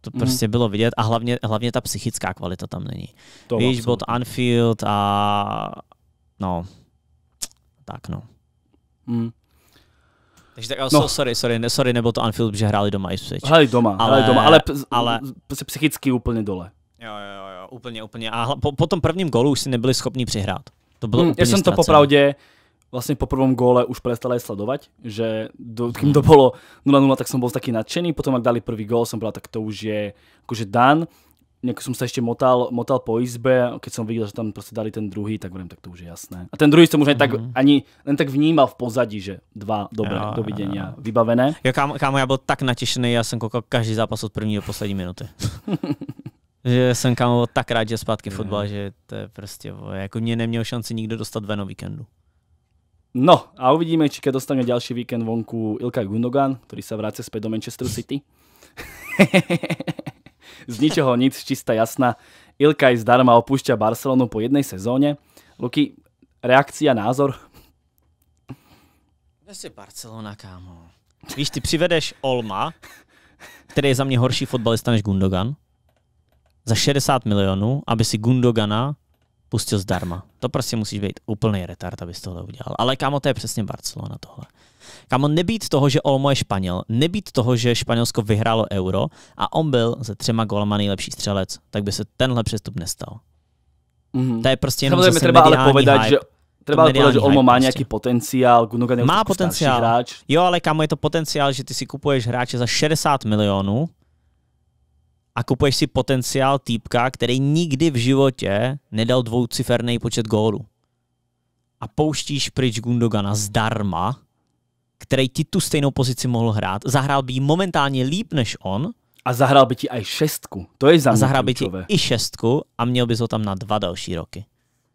To mm. prostě bylo vidět a hlavně, hlavně ta psychická kvalita tam není. To Víš, byl Anfield a no, tak no. Mm. Takže tak, no. sorry, sorry, ne, sorry, nebyl to Anfield, že hráli doma Ipswich. Hráli doma, ale, hráli doma, ale, ale, ale psychicky úplně dole. Jo, jo, jo, úplně, úplně. A po, po tom prvním gólu už si nebyli schopni přihrát. To bylo hmm, úplně Já jsem ztracen. to popravdě vlastně po prvom góle už přestal sledovat, že do, mhm. kým to bylo 0-0, tak jsem byl taky nadšený, potom jak dali první gól, jsem byl, tak to už je jakože dan. Nejako jsem se ještě motal, motal po izbe, když jsem viděl, že tam prostě dali ten druhý, tak vrem, tak to už je jasné. A ten druhý jsem už ani, tak, mm -hmm. ani len tak vnímal v pozadí, že dva, dobré, jo, dovidění jo. vybavené. Jo, kámo, kámo, já byl tak natěšený, já jsem koukal každý zápas od první do poslední minuty. Že jsem kam tak rád, že zpátky mhm. fotbal, yeah. že to je prostě, jako mě neměl šanci nikdo dostat ven o víkendu. No a uvidíme, či keď dostane další víkend vonku Ilka Gundogan, který se vrátí zpět do Manchester City. z ničeho nic, čistá jasná. Ilka je zdarma opúšťa Barcelonu po jednej sezóne. Luky, reakcia, názor? Prostě Barcelona, kámo. Víš, ty přivedeš Olma, který je za mě horší fotbalista než Gundogan za 60 milionů, aby si Gundogana pustil zdarma. To prostě musíš být úplný retard, abys tohle udělal. Ale kámo, to je přesně Barcelona tohle. Kámo, nebýt toho, že Olmo je Španěl, nebýt toho, že Španělsko vyhrálo euro a on byl ze třema golama nejlepší střelec, tak by se tenhle přestup nestal. Mm-hmm. To je prostě jenom Samozřejmě treba ale povedať, hype. že Třeba ale že Olmo má prostě. nějaký potenciál, Gundogan je má potenciál. hráč. Jo, ale kámo je to potenciál, že ty si kupuješ hráče za 60 milionů, a kupuješ si potenciál týpka, který nikdy v životě nedal dvouciferný počet gólů. A pouštíš pryč Gundogana zdarma, který ti tu stejnou pozici mohl hrát. Zahrál by momentálně líp než on. A zahrál by ti i šestku. To je za zahrál by ti i šestku a měl bys ho tam na dva další roky.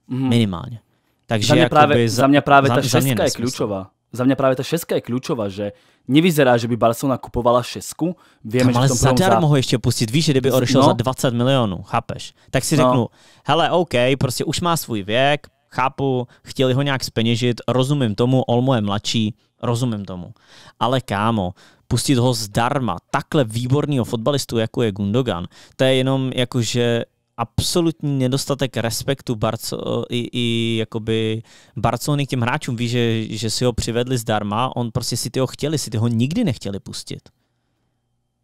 Mm. Minimálně. Takže za mě právě, za, za mě právě za, ta šestka za mě je klíčová za mňa práve tá šeska je kľúčová, že nevyzerá, že by Barcelona kupovala šesku. Vieme, Tam, že ale za zadarmo ho ještě pustit, víš, kdyby odešel no. za 20 milionů, chápeš? Tak si no. řeknu, hele, OK, prostě už má svůj věk, chápu, chtěli ho nějak speněžit, rozumím tomu, Olmo je mladší, rozumím tomu. Ale kámo, pustit ho zdarma, takhle výborného fotbalistu, jako je Gundogan, to je jenom jakože absolutní nedostatek respektu Barco, i, i jakoby Barcony k těm hráčům. Ví, že, že si ho přivedli zdarma, on prostě si ty ho chtěli, si ty ho nikdy nechtěli pustit.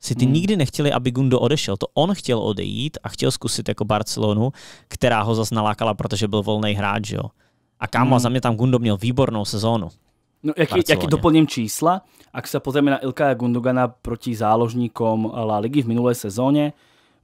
Si ty hmm. nikdy nechtěli, aby Gundo odešel. To on chtěl odejít a chtěl zkusit jako Barcelonu, která ho zase nalákala, protože byl volný hráč, jo. A kámo, hmm. za mě tam Gundo měl výbornou sezónu. No, jaký, jaký doplním čísla? Ak se pozrieme na Ilka Gundogana proti záložníkom La Ligy v minulé sezóně,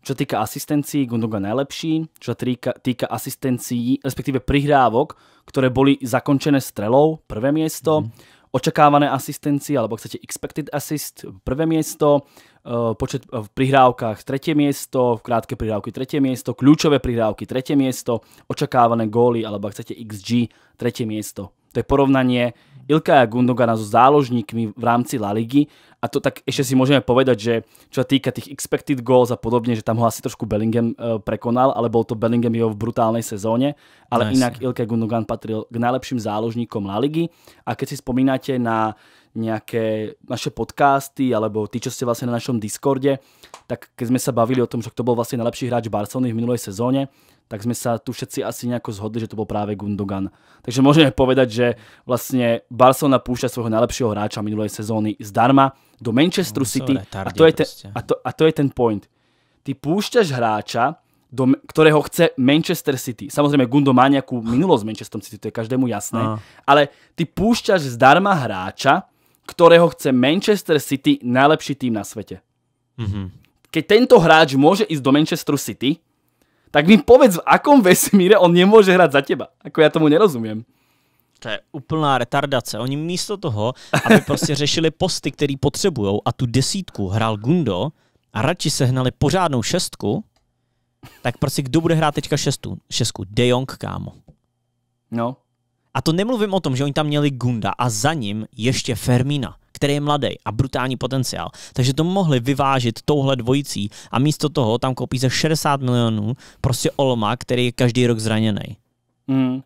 Čo týka asistencií, Gundogan najlepší. Čo týka, týka asistencií, respektíve prihrávok, ktoré boli zakončené strelou, prvé miesto. Mm. Očakávané asistencie, alebo chcete expected assist, prvé miesto. E, počet e, v prihrávkách tretie miesto, v krátke prihrávky tretie miesto, kľúčové prihrávky tretie miesto, očakávané góly, alebo chcete XG tretie miesto. To je porovnanie Ilka a Gundogana so záložníkmi v rámci La Ligy a to tak ešte si môžeme povedať, že čo sa týka tých expected goals a podobne, že tam ho asi trošku Bellingham eh, prekonal, ale bol to Bellingham jeho v brutálnej sezóne, ale nice. No inak Ilka Gundogan patril k najlepším záložníkom La Ligy a keď si spomínate na nejaké naše podcasty alebo tí, čo ste vlastne na našom Discorde, tak keď sme sa bavili o tom, že kto bol vlastne najlepší hráč Barcelony v minulej sezóne, tak sme sa tu všetci asi nejako zhodli, že to bol práve Gundogan. Takže môžeme povedať, že vlastne Barcelona púšťa svojho najlepšieho hráča minulej sezóny zdarma do Manchester City a to, je ten, prostě. a, to, a to je ten point. Ty púšťaš hráča, do, ktorého chce Manchester City. Samozrejme, Gundo má nejakú minulosť s Manchester City, to je každému jasné. Aha. No. Ale ty púšťaš zdarma hráča, ktorého chce Manchester City najlepší tým na svete. Mm-hmm. Keď tento hráč môže ísť do Manchesteru City, tak mi povedz, v akom vesmíre on nemôže hrať za teba. Ako ja tomu nerozumiem. To je úplná retardace. Oni místo toho, aby prostě řešili posty, který potřebují a tu desítku hrál Gundo a radši sehnali pořádnou šestku, tak prostě kdo bude hrát teďka šestu? šestku? De Jong, kámo. No, a to nemluvím o tom, že oni tam měli Gunda a za ním ještě Fermína, který je mladý a brutální potenciál. Takže to mohli vyvážit touhle dvojicí a místo toho tam koupí za 60 milionů prostě Olma, který je každý rok zraněný. Mm.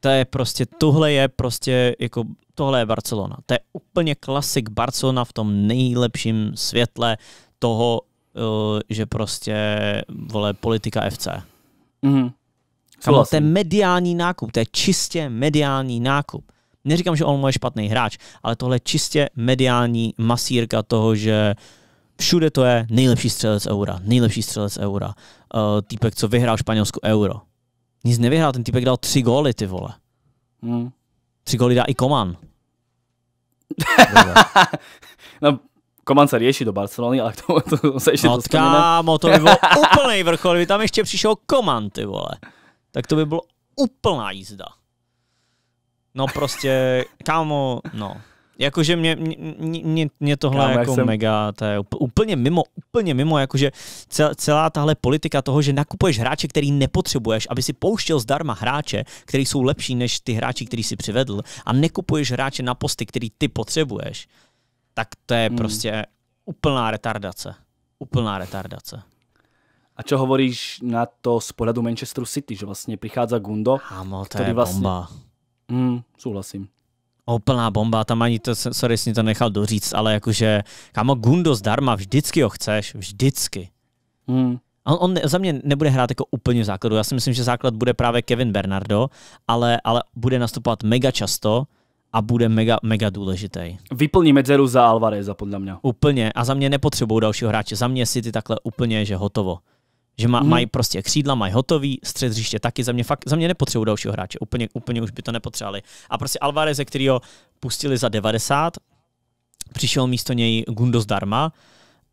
To je prostě, tohle je prostě jako, tohle je Barcelona. To je úplně klasik Barcelona v tom nejlepším světle toho, eh, že prostě, vole, politika FC. Mm. Kámo, to je mediální nákup, to je čistě mediální nákup. Neříkám, že Olmo je špatný hráč, ale tohle je čistě mediální masírka toho, že všude to je nejlepší střelec eura, nejlepší střelec eura. Uh, týpek, co vyhrál Španělsku euro. Nic nevyhrál, ten týpek dal tři góly, ty vole. Hmm. Tři góly dá i Koman. no, Koman se rěší do Barcelony, ale k tomu to, to se ještě No kámo, to by bylo úplný vrchol, by tam ještě přišel Koman, ty vole tak to by bylo úplná jízda. No prostě, kámo, no. Jakože mě, mě, mě, mě tohle Kámo, jako jsem... mega, to je úplně mimo, úplně mimo, jakože celá, celá tahle politika toho, že nakupuješ hráče, který nepotřebuješ, aby si pouštěl zdarma hráče, který jsou lepší než ty hráči, který si přivedl a nekupuješ hráče na posty, který ty potřebuješ, tak to je hmm. prostě úplná retardace. Úplná retardace. A čo hovoríš na to z pohľadu Manchesteru City, že vlastne prichádza Gundo, Áno, to je vlastne... bomba. Mm, súhlasím. Úplná bomba, tam ani to, sorry, jsi to nechal doříct, ale jakože, kámo, Gundo zdarma, vždycky ho chceš, vždycky. Mm. On, on za mě nebude hrát jako úplně v základu. Já si myslím, že základ bude právě Kevin Bernardo, ale, ale bude nastupovat mega často a bude mega, mega důležitý. Vyplní medzeru za Alvareza, podle mě. Úplně. A za mě nepotřebují dalšího hráče. Za mě si ty takhle úplně, že hotovo. Že má, mm. mají prostě křídla, mají hotový, střed hřiště taky, za mě, fakt, za mě nepotřebují dalšího hráče, úplně, úplně už by to nepotřebovali. A prostě Alvarez, který ho pustili za 90, přišel místo něj Gundo zdarma,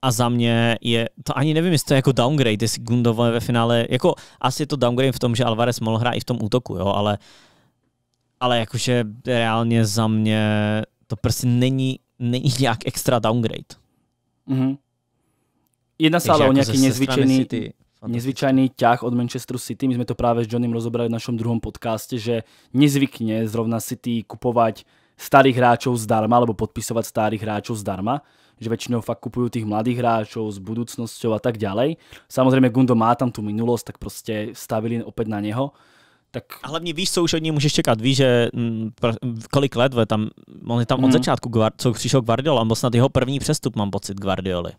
a za mě je, to ani nevím, jestli to je jako downgrade, jestli Gundové ve finále, jako asi je to downgrade v tom, že Alvarez mohl hrát i v tom útoku, jo, ale, ale jakože reálně za mě to prostě není, není nějak extra downgrade. Mm-hmm. Jedna se ale o jako nějaký jako Nezvyčajný ťah od Manchesteru City, my jsme to právě s Johnnym rozobrali v našem druhom podcaste, že nezvykne zrovna City kupovať starých hráčov zdarma, alebo podpisovať starých hráčov zdarma, že väčšinou fakt kupujú tých mladých hráčov s budúcnosťou a tak ďalej. Samozřejmě Gundo má tam tu minulost, tak prostě stavili opět na něho. Tak... A hlavně víš, co už od něj můžeš čekať. Víš, že mm, kolik let je tam, on je tam od hmm. začátku, co přišel Guardiola, nebo snad jeho první přestup, mám pocit, Guardioli.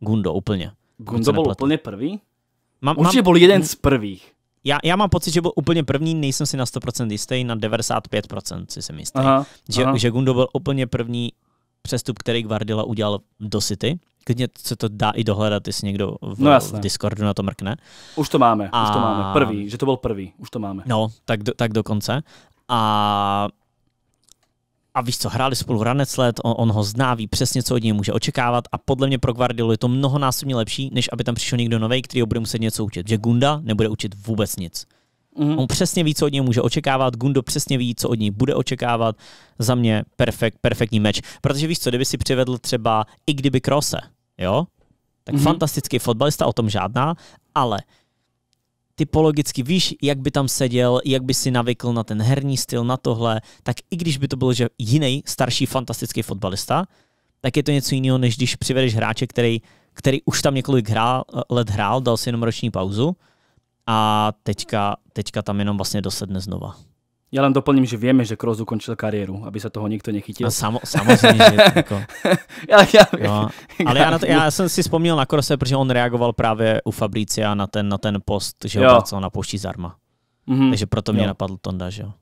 Gundo úplně. Gundo byl úplně první? Mám, Určitě mám, byl jeden z prvních. Já, já mám pocit, že byl úplně první, nejsem si na 100% jistý, na 95% si jsem jistý. Aha, že, aha. že Gundo byl úplně první přestup, který Guardiola udělal do City. Klidně se to dá i dohledat, jestli někdo v, no v Discordu na to mrkne. Už to máme, a... už to máme. Prvý, že to byl prvý, už to máme. No, tak, do, tak dokonce. A a víš co, hráli spolu ranec let, on, on ho zná, ví přesně, co od něj může očekávat a podle mě pro Guardiolu je to mnohonásobně lepší, než aby tam přišel někdo nový, který ho bude muset něco učit. Že Gunda nebude učit vůbec nic. Mm-hmm. On přesně ví, co od něj může očekávat, Gundo přesně ví, co od něj bude očekávat. Za mě perfekt, perfektní meč. Protože víš co, kdyby si přivedl třeba i kdyby Krose, jo? Tak mm-hmm. fantastický fotbalista, o tom žádná, ale typologicky víš, jak by tam seděl, jak by si navykl na ten herní styl, na tohle, tak i když by to byl že jiný starší fantastický fotbalista, tak je to něco jiného, než když přivedeš hráče, který, který už tam několik hrál, eh, let hrál, dal si jenom roční pauzu a teďka, teďka tam jenom vlastně dosedne znova. Ja len doplním, že vieme, že Kroos ukončil kariéru, aby sa toho nikto nechytil. No, samo, samozřejmě. jako. ja, ja, no, ale já, na to, jsem si vzpomněl na Krose, protože on reagoval právě u Fabricia na ten, na ten post, že ho pracoval na pošti zarma. Mm-hmm. Takže proto mě jo. napadl Tonda, že jo.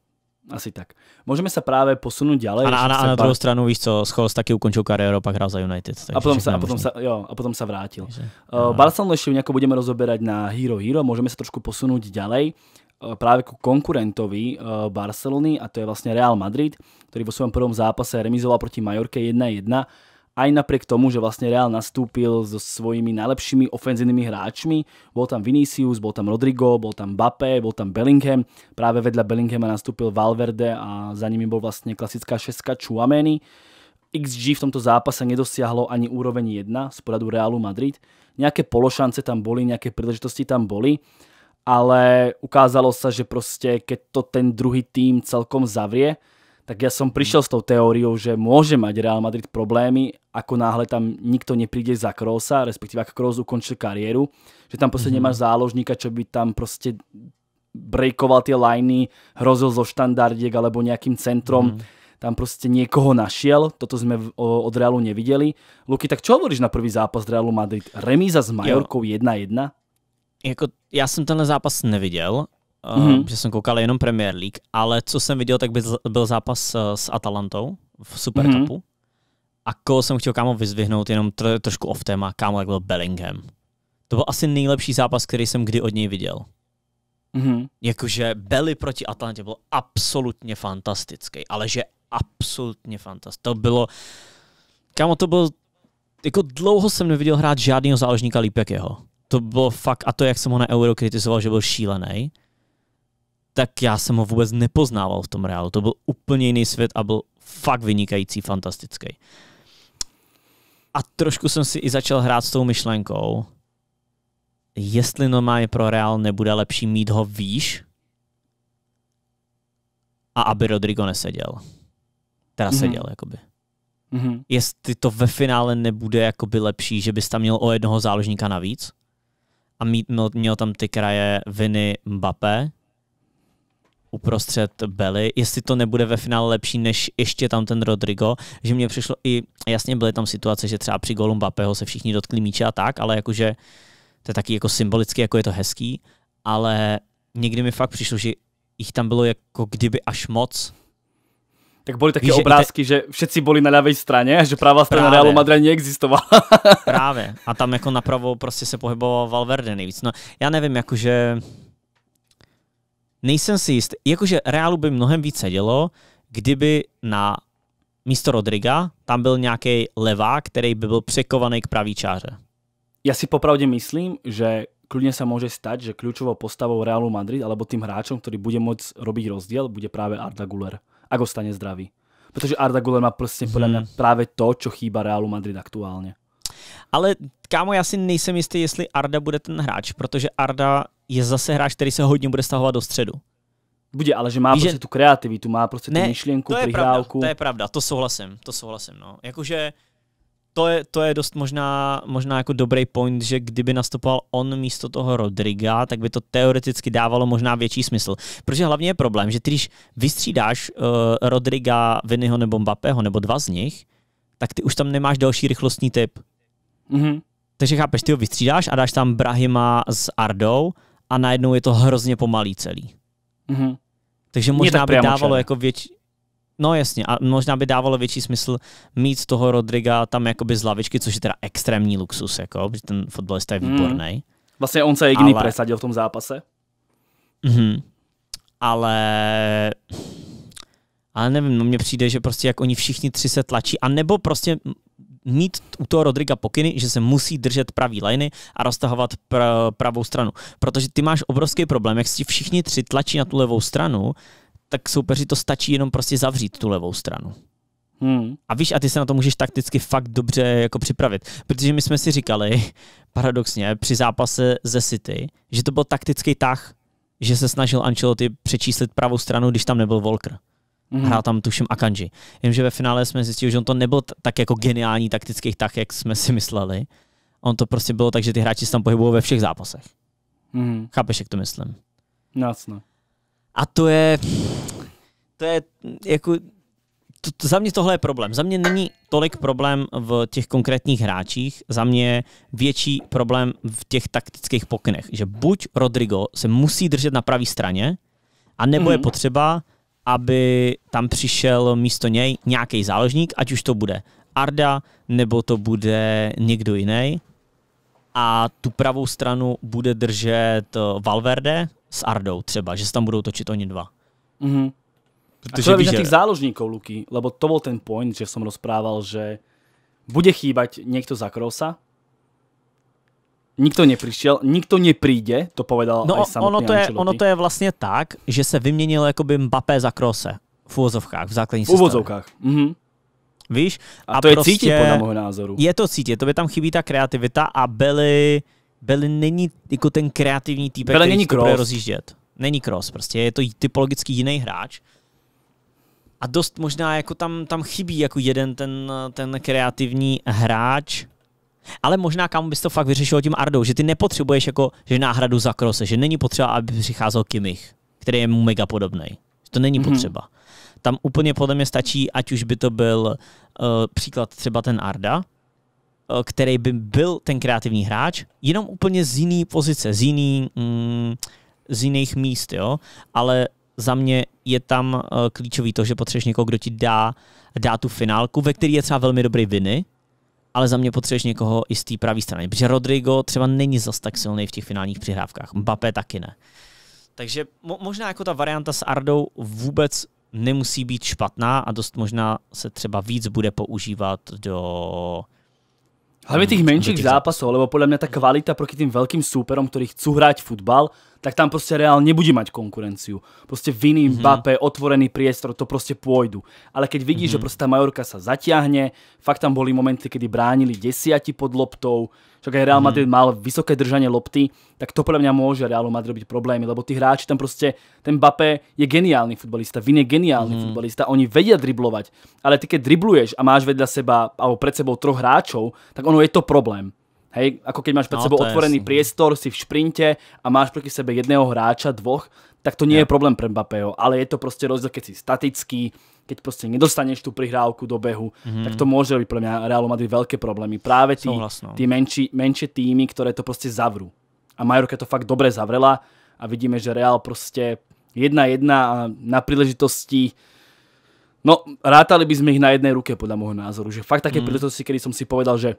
Asi tak. Môžeme sa práve posunúť ďalej. A na, a na druhou pár... stranu, víš co, Scholes taky ukončil kariéru, pak hral za United. Takže a, potom sa, a, potom sa, jo, a potom sa vrátil. Takže, uh, eh, no. Barcelona ešte nejako budeme rozoberať na Hero Hero, môžeme sa trošku posunúť ďalej. Eh, práve ku konkurentovi eh, Barcelony a to je vlastne Real Madrid, ktorý vo svojom prvom zápase remizoval proti Majorke 1-1 aj napriek tomu, že vlastne Real nastúpil so svojimi najlepšími ofenzívnymi hráčmi. Bol tam Vinicius, bol tam Rodrigo, bol tam Bape, bol tam Bellingham. Práve vedľa Bellinghama nastúpil Valverde a za nimi bol vlastne klasická šeska Chuameni. XG v tomto zápase nedosiahlo ani úroveň 1 z poradu Realu Madrid. Nejaké pološance tam boli, nejaké príležitosti tam boli, ale ukázalo sa, že proste keď to ten druhý tým celkom zavrie, tak ja som prišiel s tou teóriou, že môže mať Real Madrid problémy, ako náhle tam nikto nepríde za Krosa, respektíve ak Kroos ukončil kariéru, že tam proste mm -hmm. nemáš záložníka, čo by tam proste breakoval tie liney, hrozil zo štandardiek alebo nejakým centrom. Mm -hmm. Tam proste niekoho našiel, toto sme od Realu nevideli. Luky, tak čo hovoríš na prvý zápas Realu Madrid? Remíza s Majorkou 1-1? jako já jsem tenhle zápas neviděl, mm-hmm. Eh, uh, že jsem koukal jenom Premier League, ale co jsem viděl, tak byl, byl zápas uh, s Atalantou v Supercupu. Mm-hmm. A koho jsem chtěl kámo vyzvihnout, jenom tro, trošku off téma, kámo, jak byl Bellingham. To byl asi nejlepší zápas, který jsem kdy od něj viděl. Mm-hmm. Jakože Belly proti Atlantě byl absolutně fantastický, ale že absolutně fantastický. To bylo, kámo, to byl jako dlouho jsem neviděl hrát žádného záložníka líp jak jeho to bylo fakt, a to, jak jsem ho na Euro kritizoval, že byl šílený, tak já jsem ho vůbec nepoznával v tom reálu. To byl úplně jiný svět a byl fakt vynikající, fantastický. A trošku jsem si i začal hrát s tou myšlenkou, jestli normálně pro Real nebude lepší mít ho výš a aby Rodrigo neseděl. Teda mm-hmm. seděl, jakoby. Mm-hmm. Jestli to ve finále nebude jakoby lepší, že bys tam měl o jednoho záložníka navíc, a mít, měl, měl tam ty kraje viny Mbappé uprostřed Belly, jestli to nebude ve finále lepší než ještě tam ten Rodrigo, že mě přišlo i, jasně byly tam situace, že třeba při golu Mbappého se všichni dotkli míče a tak, ale jakože to je taky jako symbolicky, jako je to hezký, ale někdy mi fakt přišlo, že jich tam bylo jako kdyby až moc, tak boli také obrázky, že, te... že všetci boli na ľavej strane, že pravá strana Realu Madrid neexistovala. Právě. A tam jako napravo prostě se pohyboval Valverde nejvíc. No, já nevím, jakože... Nejsem si jist. Jakože Realu by mnohem víc sedělo, kdyby na místo Rodriga tam byl nějaký levák, který by byl překovaný k pravý čáře. Já si popravdě myslím, že kľudne sa môže stať, že kľúčovou postavou Realu Madrid alebo tým hráčom, ktorý bude môcť robiť rozdiel, bude práve Arda Guler ak ostane zdravý. Protože Arda Guler má prostě podle hmm. právě to, co chýba Realu Madrid aktuálně. Ale kámo, já si nejsem jistý, jestli Arda bude ten hráč, protože Arda je zase hráč, který se hodně bude stahovat do středu. Bude, ale že má Víš, prostě tu kreativitu, má prostě ne, tu myšlenku, to je prihrávku. Pravda, to je pravda, to souhlasím, to souhlasím, no. Jakože to je, to je dost možná, možná jako dobrý point, že kdyby nastupoval on místo toho Rodriga, tak by to teoreticky dávalo možná větší smysl. Protože hlavně je problém, že ty, když vystřídáš uh, Rodriga, Vinyho nebo Mbappého, nebo dva z nich, tak ty už tam nemáš další rychlostní typ. Mm-hmm. Takže chápeš, ty ho vystřídáš a dáš tam Brahima s Ardou a najednou je to hrozně pomalý celý. Mm-hmm. Takže možná by dávalo jako větší... No jasně, a možná by dávalo větší smysl mít toho Rodriga tam jakoby z lavičky, což je teda extrémní luxus, jako, protože ten fotbalista je mhm. výborný. Mm. Vlastně on se jediný ale... presadil v tom zápase. Mhm. Ale... Ale nevím, no mně přijde, že prostě jak oni všichni tři se tlačí, a nebo prostě mít u toho Rodriga pokyny, že se musí držet pravý liney a roztahovat pr- pravou stranu. Protože ty máš obrovský problém, jak si všichni tři tlačí na tu levou stranu, tak soupeři to stačí jenom prostě zavřít tu levou stranu. Hmm. A víš, a ty se na to můžeš takticky fakt dobře jako připravit. Protože my jsme si říkali, paradoxně, při zápase ze City, že to byl taktický tah, že se snažil Ancelotti přečíslit pravou stranu, když tam nebyl Volker. Hmm. Hrál tam tuším Akanji. Jenže ve finále jsme zjistili, že on to nebyl tak jako geniální taktický tah, jak jsme si mysleli. On to prostě bylo tak, že ty hráči se tam pohybují ve všech zápasech. Hmm. Chápeš, jak to myslím? Jasně. A to je, to je jako, to, to, za mě tohle je problém. Za mě není tolik problém v těch konkrétních hráčích, za mě je větší problém v těch taktických pokynech, že buď Rodrigo se musí držet na pravé straně, a nebo mm-hmm. je mhm. potřeba, aby tam přišel místo něj nějaký záložník, ať už to bude Arda, nebo to bude někdo jiný. A tu pravou stranu bude držet eh, Valverde s Ardou třeba, že se tam budou točit oni dva. Mm-hmm. Protože a víš, na tých záložníkov, Luky, lebo to bol ten point, že som rozprával, že bude chýbať niekto za Krosa, Nikto neprišiel, nikto nepríde, to povedal no, aj samotný ono to, je, Ancelotti. ono to je vlastně tak, že se vyměnil jakoby Mbappé za Krose v úvozovkách, v základní V úvozovkách, mhm. Víš? A, a to prostě je cítit prostě podle mého názoru. Je to cítit, to by tam chybí ta kreativita a byly Belin není jako ten kreativní typ, který není to bude rozjíždět. Není cross, prostě je to typologicky jiný hráč. A dost možná jako tam, tam chybí jako jeden ten, ten kreativní hráč, ale možná kam bys to fakt vyřešil tím Ardou, že ty nepotřebuješ jako že náhradu za krose, že není potřeba, aby přicházel Kimich, který je mu mega podobný. To není mm-hmm. potřeba. Tam úplně podle mě stačí, ať už by to byl uh, příklad třeba ten Arda, Eh, který by byl ten kreativní hráč, jenom úplně z jiný pozice, z jiný, mm, z jiných míst, jo, ale za mě je tam uh, klíčový to, že potřebuješ někoho, kdo ti dá, dá tu finálku, ve který je třeba velmi dobrý viny, ale za mě potřebuješ někoho i z té pravé strany, protože Rodrigo třeba není zas tak silný v těch finálních přihrávkách, Mbappé taky ne. Takže mo- možná jako ta varianta s Ardou vůbec nemusí být špatná a dost možná se třeba víc bude používat do Hlavne tých menších tých zápasov, lebo podľa mňa tá kvalita proti tým veľkým súperom, ktorí chcú hrať futbal, tak tam proste Real nebude mať konkurenciu. Proste Viny, mm-hmm. Mbappé, otvorený priestor, to proste pôjdu. Ale keď vidíš, mm-hmm. že mhm. proste tá Majorka sa zatiahne, fakt tam boli momenty, kedy bránili desiati pod loptou, Čo keď Real mhm. Madrid mal vysoké držanie lopty, tak to podľa mňa môže Realu Madrid robiť problémy, lebo tí hráči tam proste, ten Mbappé je geniálny futbalista, Vin je geniálny mm. futbalista, oni vedia driblovať, ale ty keď dribluješ a máš vedľa seba alebo pred sebou troch hráčov, tak ono je to problém. Hej, ako keď máš pred no, sebou otvorený jasný. priestor, si v šprinte a máš proti sebe jedného hráča, dvoch, tak to nie je problém pre Mbappého, ale je to proste rozdiel, keď si statický, keď proste nedostaneš tú prihrávku do behu, mm. tak to môže robiť pre mňa Realu Madrid veľké problémy. Práve tí, tí menší, menšie týmy, ktoré to proste zavrú. A Majorka to fakt dobre zavrela a vidíme, že Real proste jedna jedna a na príležitosti No, rátali by sme ich na jednej ruke, podľa môjho názoru. Že fakt také mm. príležitosti, kedy som si povedal, že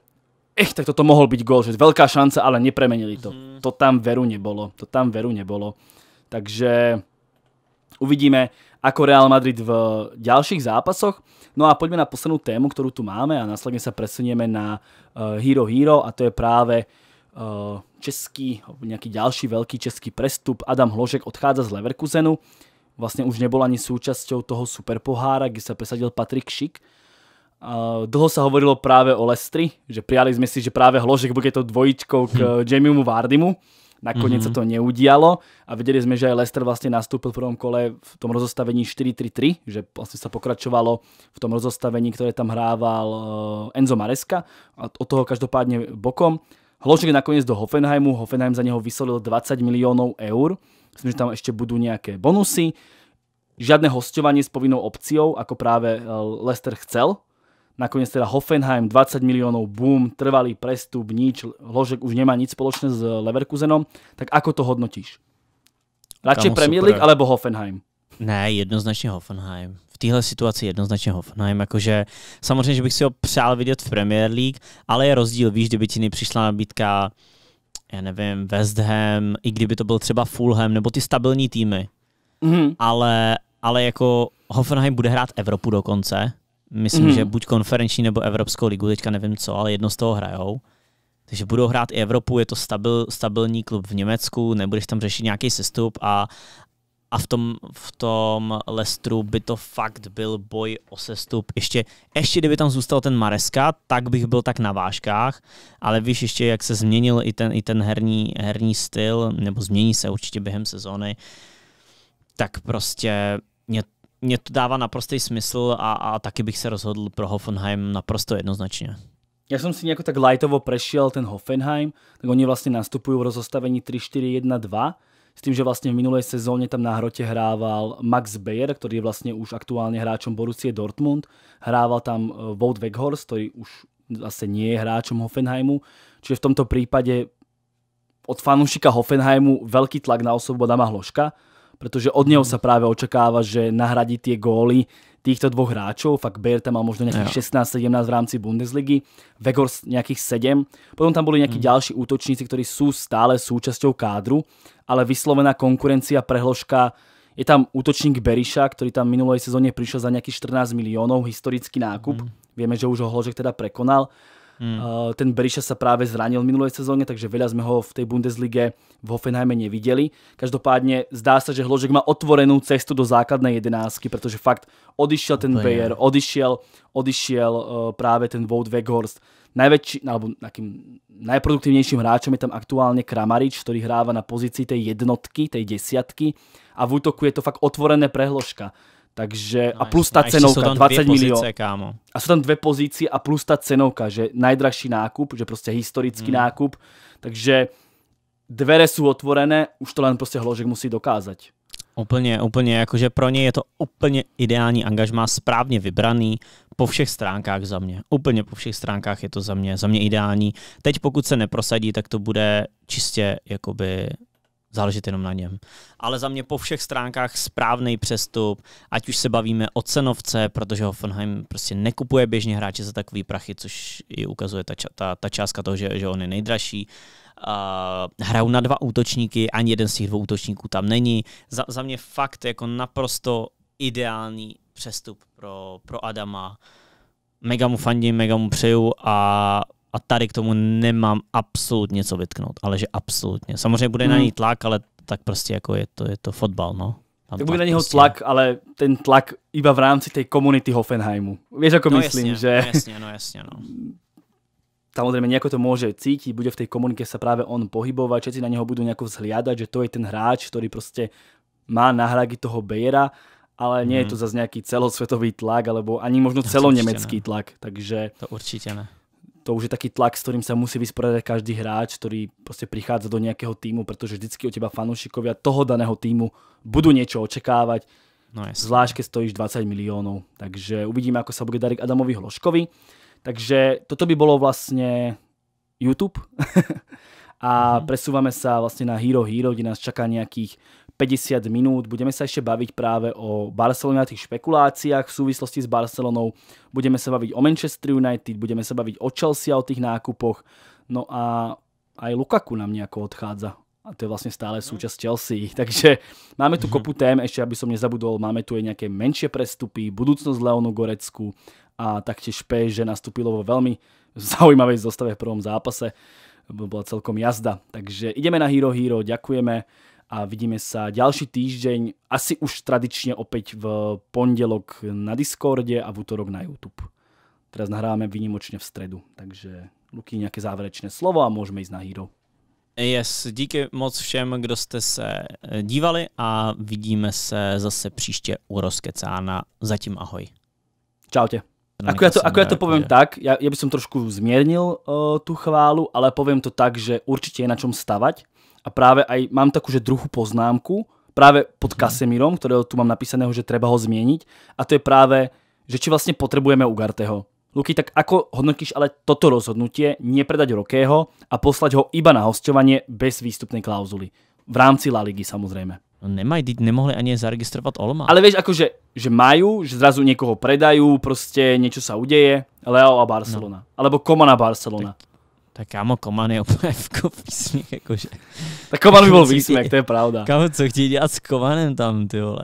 ech, tak toto mohol byť gól, že veľká šanca, ale nepremenili to. Mm. To tam veru nebolo. To tam veru nebolo. Takže uvidíme ako Real Madrid v ďalších zápasoch. No a poďme na poslednú tému, ktorú tu máme a následne sa presunieme na uh, Hero Hero a to je práve uh, český, nejaký ďalší veľký český prestup. Adam Hložek odchádza z Leverkusenu. Vlastne už nebol ani súčasťou toho superpohára, kde sa presadil Patrik Šik. Uh, dlho sa hovorilo práve o Lestri, že prijali sme si, že práve Hložek bude to dvojičkou k hm. Jamiemu Vardimu. Nakoniec mm-hmm. sa to neudialo a videli sme, že aj Leicester vlastne nastúpil v prvom kole v tom rozostavení 4-3-3, že vlastne sa pokračovalo v tom rozostavení, ktoré tam hrával eh, Enzo Mareska a od toho každopádne bokom. Hložek nakoniec do Hoffenheimu, Hoffenheim za neho vysolil 20 miliónov eur, myslím, že tam ešte budú nejaké bonusy žiadne hostovanie s povinnou opciou, ako práve eh, Lester chcel Nakoniec teda Hoffenheim 20 miliónov, boom, trvalý prestup, nič, Ložek už nemá nič spoločné s Leverkusenom. Tak ako to hodnotíš? Radšej Premier League alebo Hoffenheim? Ne, jednoznačně Hoffenheim. V téhle situaci jednoznačně Hoffenheim. Jakože, samozřejmě, že bych si ho přál vidět v Premier League, ale je rozdíl, víš, kdyby ti přišla nabídka, já nevím, West Ham, i kdyby to byl třeba Fulham, nebo ty stabilní týmy. Mm. Ale, ale jako Hoffenheim bude hrát Evropu dokonce, myslím, mm. že buď konferenční nebo Evropskou ligu, teďka nevím co, ale jedno z toho hrajou. Takže budou hrát i Evropu, je to stabil, stabilní klub v Německu, nebudeš tam řešit nějaký sestup a, a v tom, v tom Lestru by to fakt byl boj o sestup. Ještě, ještě kdyby tam zůstal ten Mareska, tak bych byl tak na vážkách, ale víš ještě, jak se změnil i ten, i ten herní, herní styl, nebo změní se určitě během sezóny, tak prostě mě mě to dává naprostý smysl a, a taky bych se rozhodl pro Hoffenheim naprosto jednoznačně. Já jsem si nějak tak lightovo prešel ten Hoffenheim, tak oni vlastně nastupují v rozostavení 3-4-1-2, s tým, že vlastne v minulej sezóne tam na hrote hrával Max Beyer, ktorý je vlastne už aktuálne hráčom Borussia Dortmund, hrával tam eh, Wout Weghorst, ktorý už zase nie je hráčom Hoffenheimu, čiže v tomto prípade od fanúšika Hoffenheimu veľký tlak na osobu Adama Hloška, pretože od neho hmm. sa práve očakáva, že nahradí tie góly týchto dvoch hráčov. Fakt Berta má možno nejakých 16-17 v rámci Bundesligy, Vegor nejakých 7. Potom tam boli nejakí mm. ďalší útočníci, ktorí sú stále súčasťou kádru, ale vyslovená konkurencia prehložka je tam útočník Beriša, ktorý tam minulej sezóne prišiel za nejakých 14 miliónov, historický nákup. Mm. Vieme, že už ho Hložek teda prekonal. Hmm. Eh, ten Berisha sa práve zranil minulej sezóne, takže veľa sme ho v tej Bundeslige v Hoffenheime nevideli. Každopádne zdá sa, že Hložek má otvorenú cestu do základnej jedenáctky, pretože fakt odišiel ten Bayer, odišiel, odišiel eh, práve ten Wout Weghorst. Najväčší, alebo takým najproduktívnejším hráčom je tam aktuálne Kramarič, ktorý hráva na pozícii tej jednotky, tej desiatky a v útoku je to fakt otvorené prehložka. Takže no, a plus ta a cenovka, 20 milionů. A jsou tam dvě pozice a plus ta cenovka, že najdražší nákup, že prostě historický hmm. nákup. Takže dvere jsou otvorené, už to len prostě hložek musí dokázat. Úplně, úplně, jakože pro ně je to úplně ideální angažma, správně vybraný, po všech stránkách za mě. Úplně po všech stránkách je to za mě, za mě ideální. Teď pokud se neprosadí, tak to bude čistě jakoby záležet jenom na něm. Ale za mě po všech stránkách správný přestup, ať už se bavíme o cenovce, protože Hoffenheim prostě nekupuje běžně hráče za takový prachy, což i ukazuje ta, ta, ta částka toho, že, že on je nejdražší. Uh, hrajou na dva útočníky, ani jeden z těch dvou útočníků tam není. Za, za mě fakt jako naprosto ideální přestup pro, pro Adama. Mega mu fandím, mega mu přeju a a tady k tomu nemám absolutně co vytknout, ale že absolutně. Samozřejmě bude hmm. na ní tlak, ale tak prostě jako je to, je to fotbal, no. Tam tak bude na něho prostě... tlak, ale ten tlak iba v rámci té komunity Hoffenheimu. Víš jako no, myslím, jasně, no že... No jasně, no jasně. no. Samozřejmě nějak to může cítit, bude v té komunitě se právě on pohybovat. všetci na něho budou nějak vzhliadať, že to je ten hráč, který prostě má nahradiť toho Bejera, ale nie je hmm. to zase nějaký celosvětový tlak, alebo ani možno celoněmecký tlak, takže... To určitě ne to už je taký tlak, s ktorým sa musí vysporiadať každý hráč, ktorý proste prichádza do nejakého týmu, pretože vždycky od teba fanúšikovia toho daného týmu budú niečo očakávať. No jasne. Zvlášť, keď stojíš 20 miliónov. Takže uvidíme, ako sa bude dariť Adamovi Hloškovi. Takže toto by bolo vlastne YouTube. a mm -hmm. presúvame sa vlastne na Hero Hero, kde nás čaká nejakých 50 minút. Budeme sa ešte baviť práve o Barcelona a tých špekuláciách v súvislosti s Barcelonou. Budeme sa baviť o Manchester United, budeme sa baviť o Chelsea a o tých nákupoch. No a aj Lukaku nám nejako odchádza. A to je vlastne stále súčasť Chelsea. Takže máme tu kopu tém, ešte aby som nezabudol, máme tu aj nejaké menšie prestupy, budúcnosť Leonu Gorecku a taktiež že nastúpilo vo veľmi zaujímavej zostave v prvom zápase. Bola celkom jazda. Takže ideme na Hero Hero, ďakujeme a vidíme sa ďalší týždeň, asi už tradične opäť v pondelok na Discorde a v útorok na YouTube. Teraz nahráme výnimočne v stredu, takže Luky, nějaké závěrečné slovo a môžeme ísť na Hero. Yes, díky moc všem, kdo jste se eh, dívali a vidíme se zase příště u Rozkecána. Zatím ahoj. Čau tě. Ako ja to, ako ja to poviem tak, ja, ja by som trošku zmiernil uh, tú chválu, ale poviem to tak, že určite je na čom stavať a práve aj mám takú, že druhú poznámku, práve pod mhm. Kasemírom, ktorého tu mám napísaného, že treba ho zmieniť a to je práve, že či vlastne potrebujeme Ugarteho. Luky, tak ako hodnotíš ale toto rozhodnutie nepredať Rokého a poslať ho iba na hostovanie bez výstupnej klauzuly? V rámci La Ligy samozrejme. No nemají, nemohli ani zaregistrovat Olma. Ale víš, jakože že mají, že zrazu někoho predají, prostě něco se uděje, Leo a Barcelona. No. Alebo Koma na Barcelona. Tak tak kámo, Koman je úplně v kopísmích, jakože. Tak Koman by byl výsměch, to je pravda. Kámo, co chtějí dělat s Komanem tam, ty vole.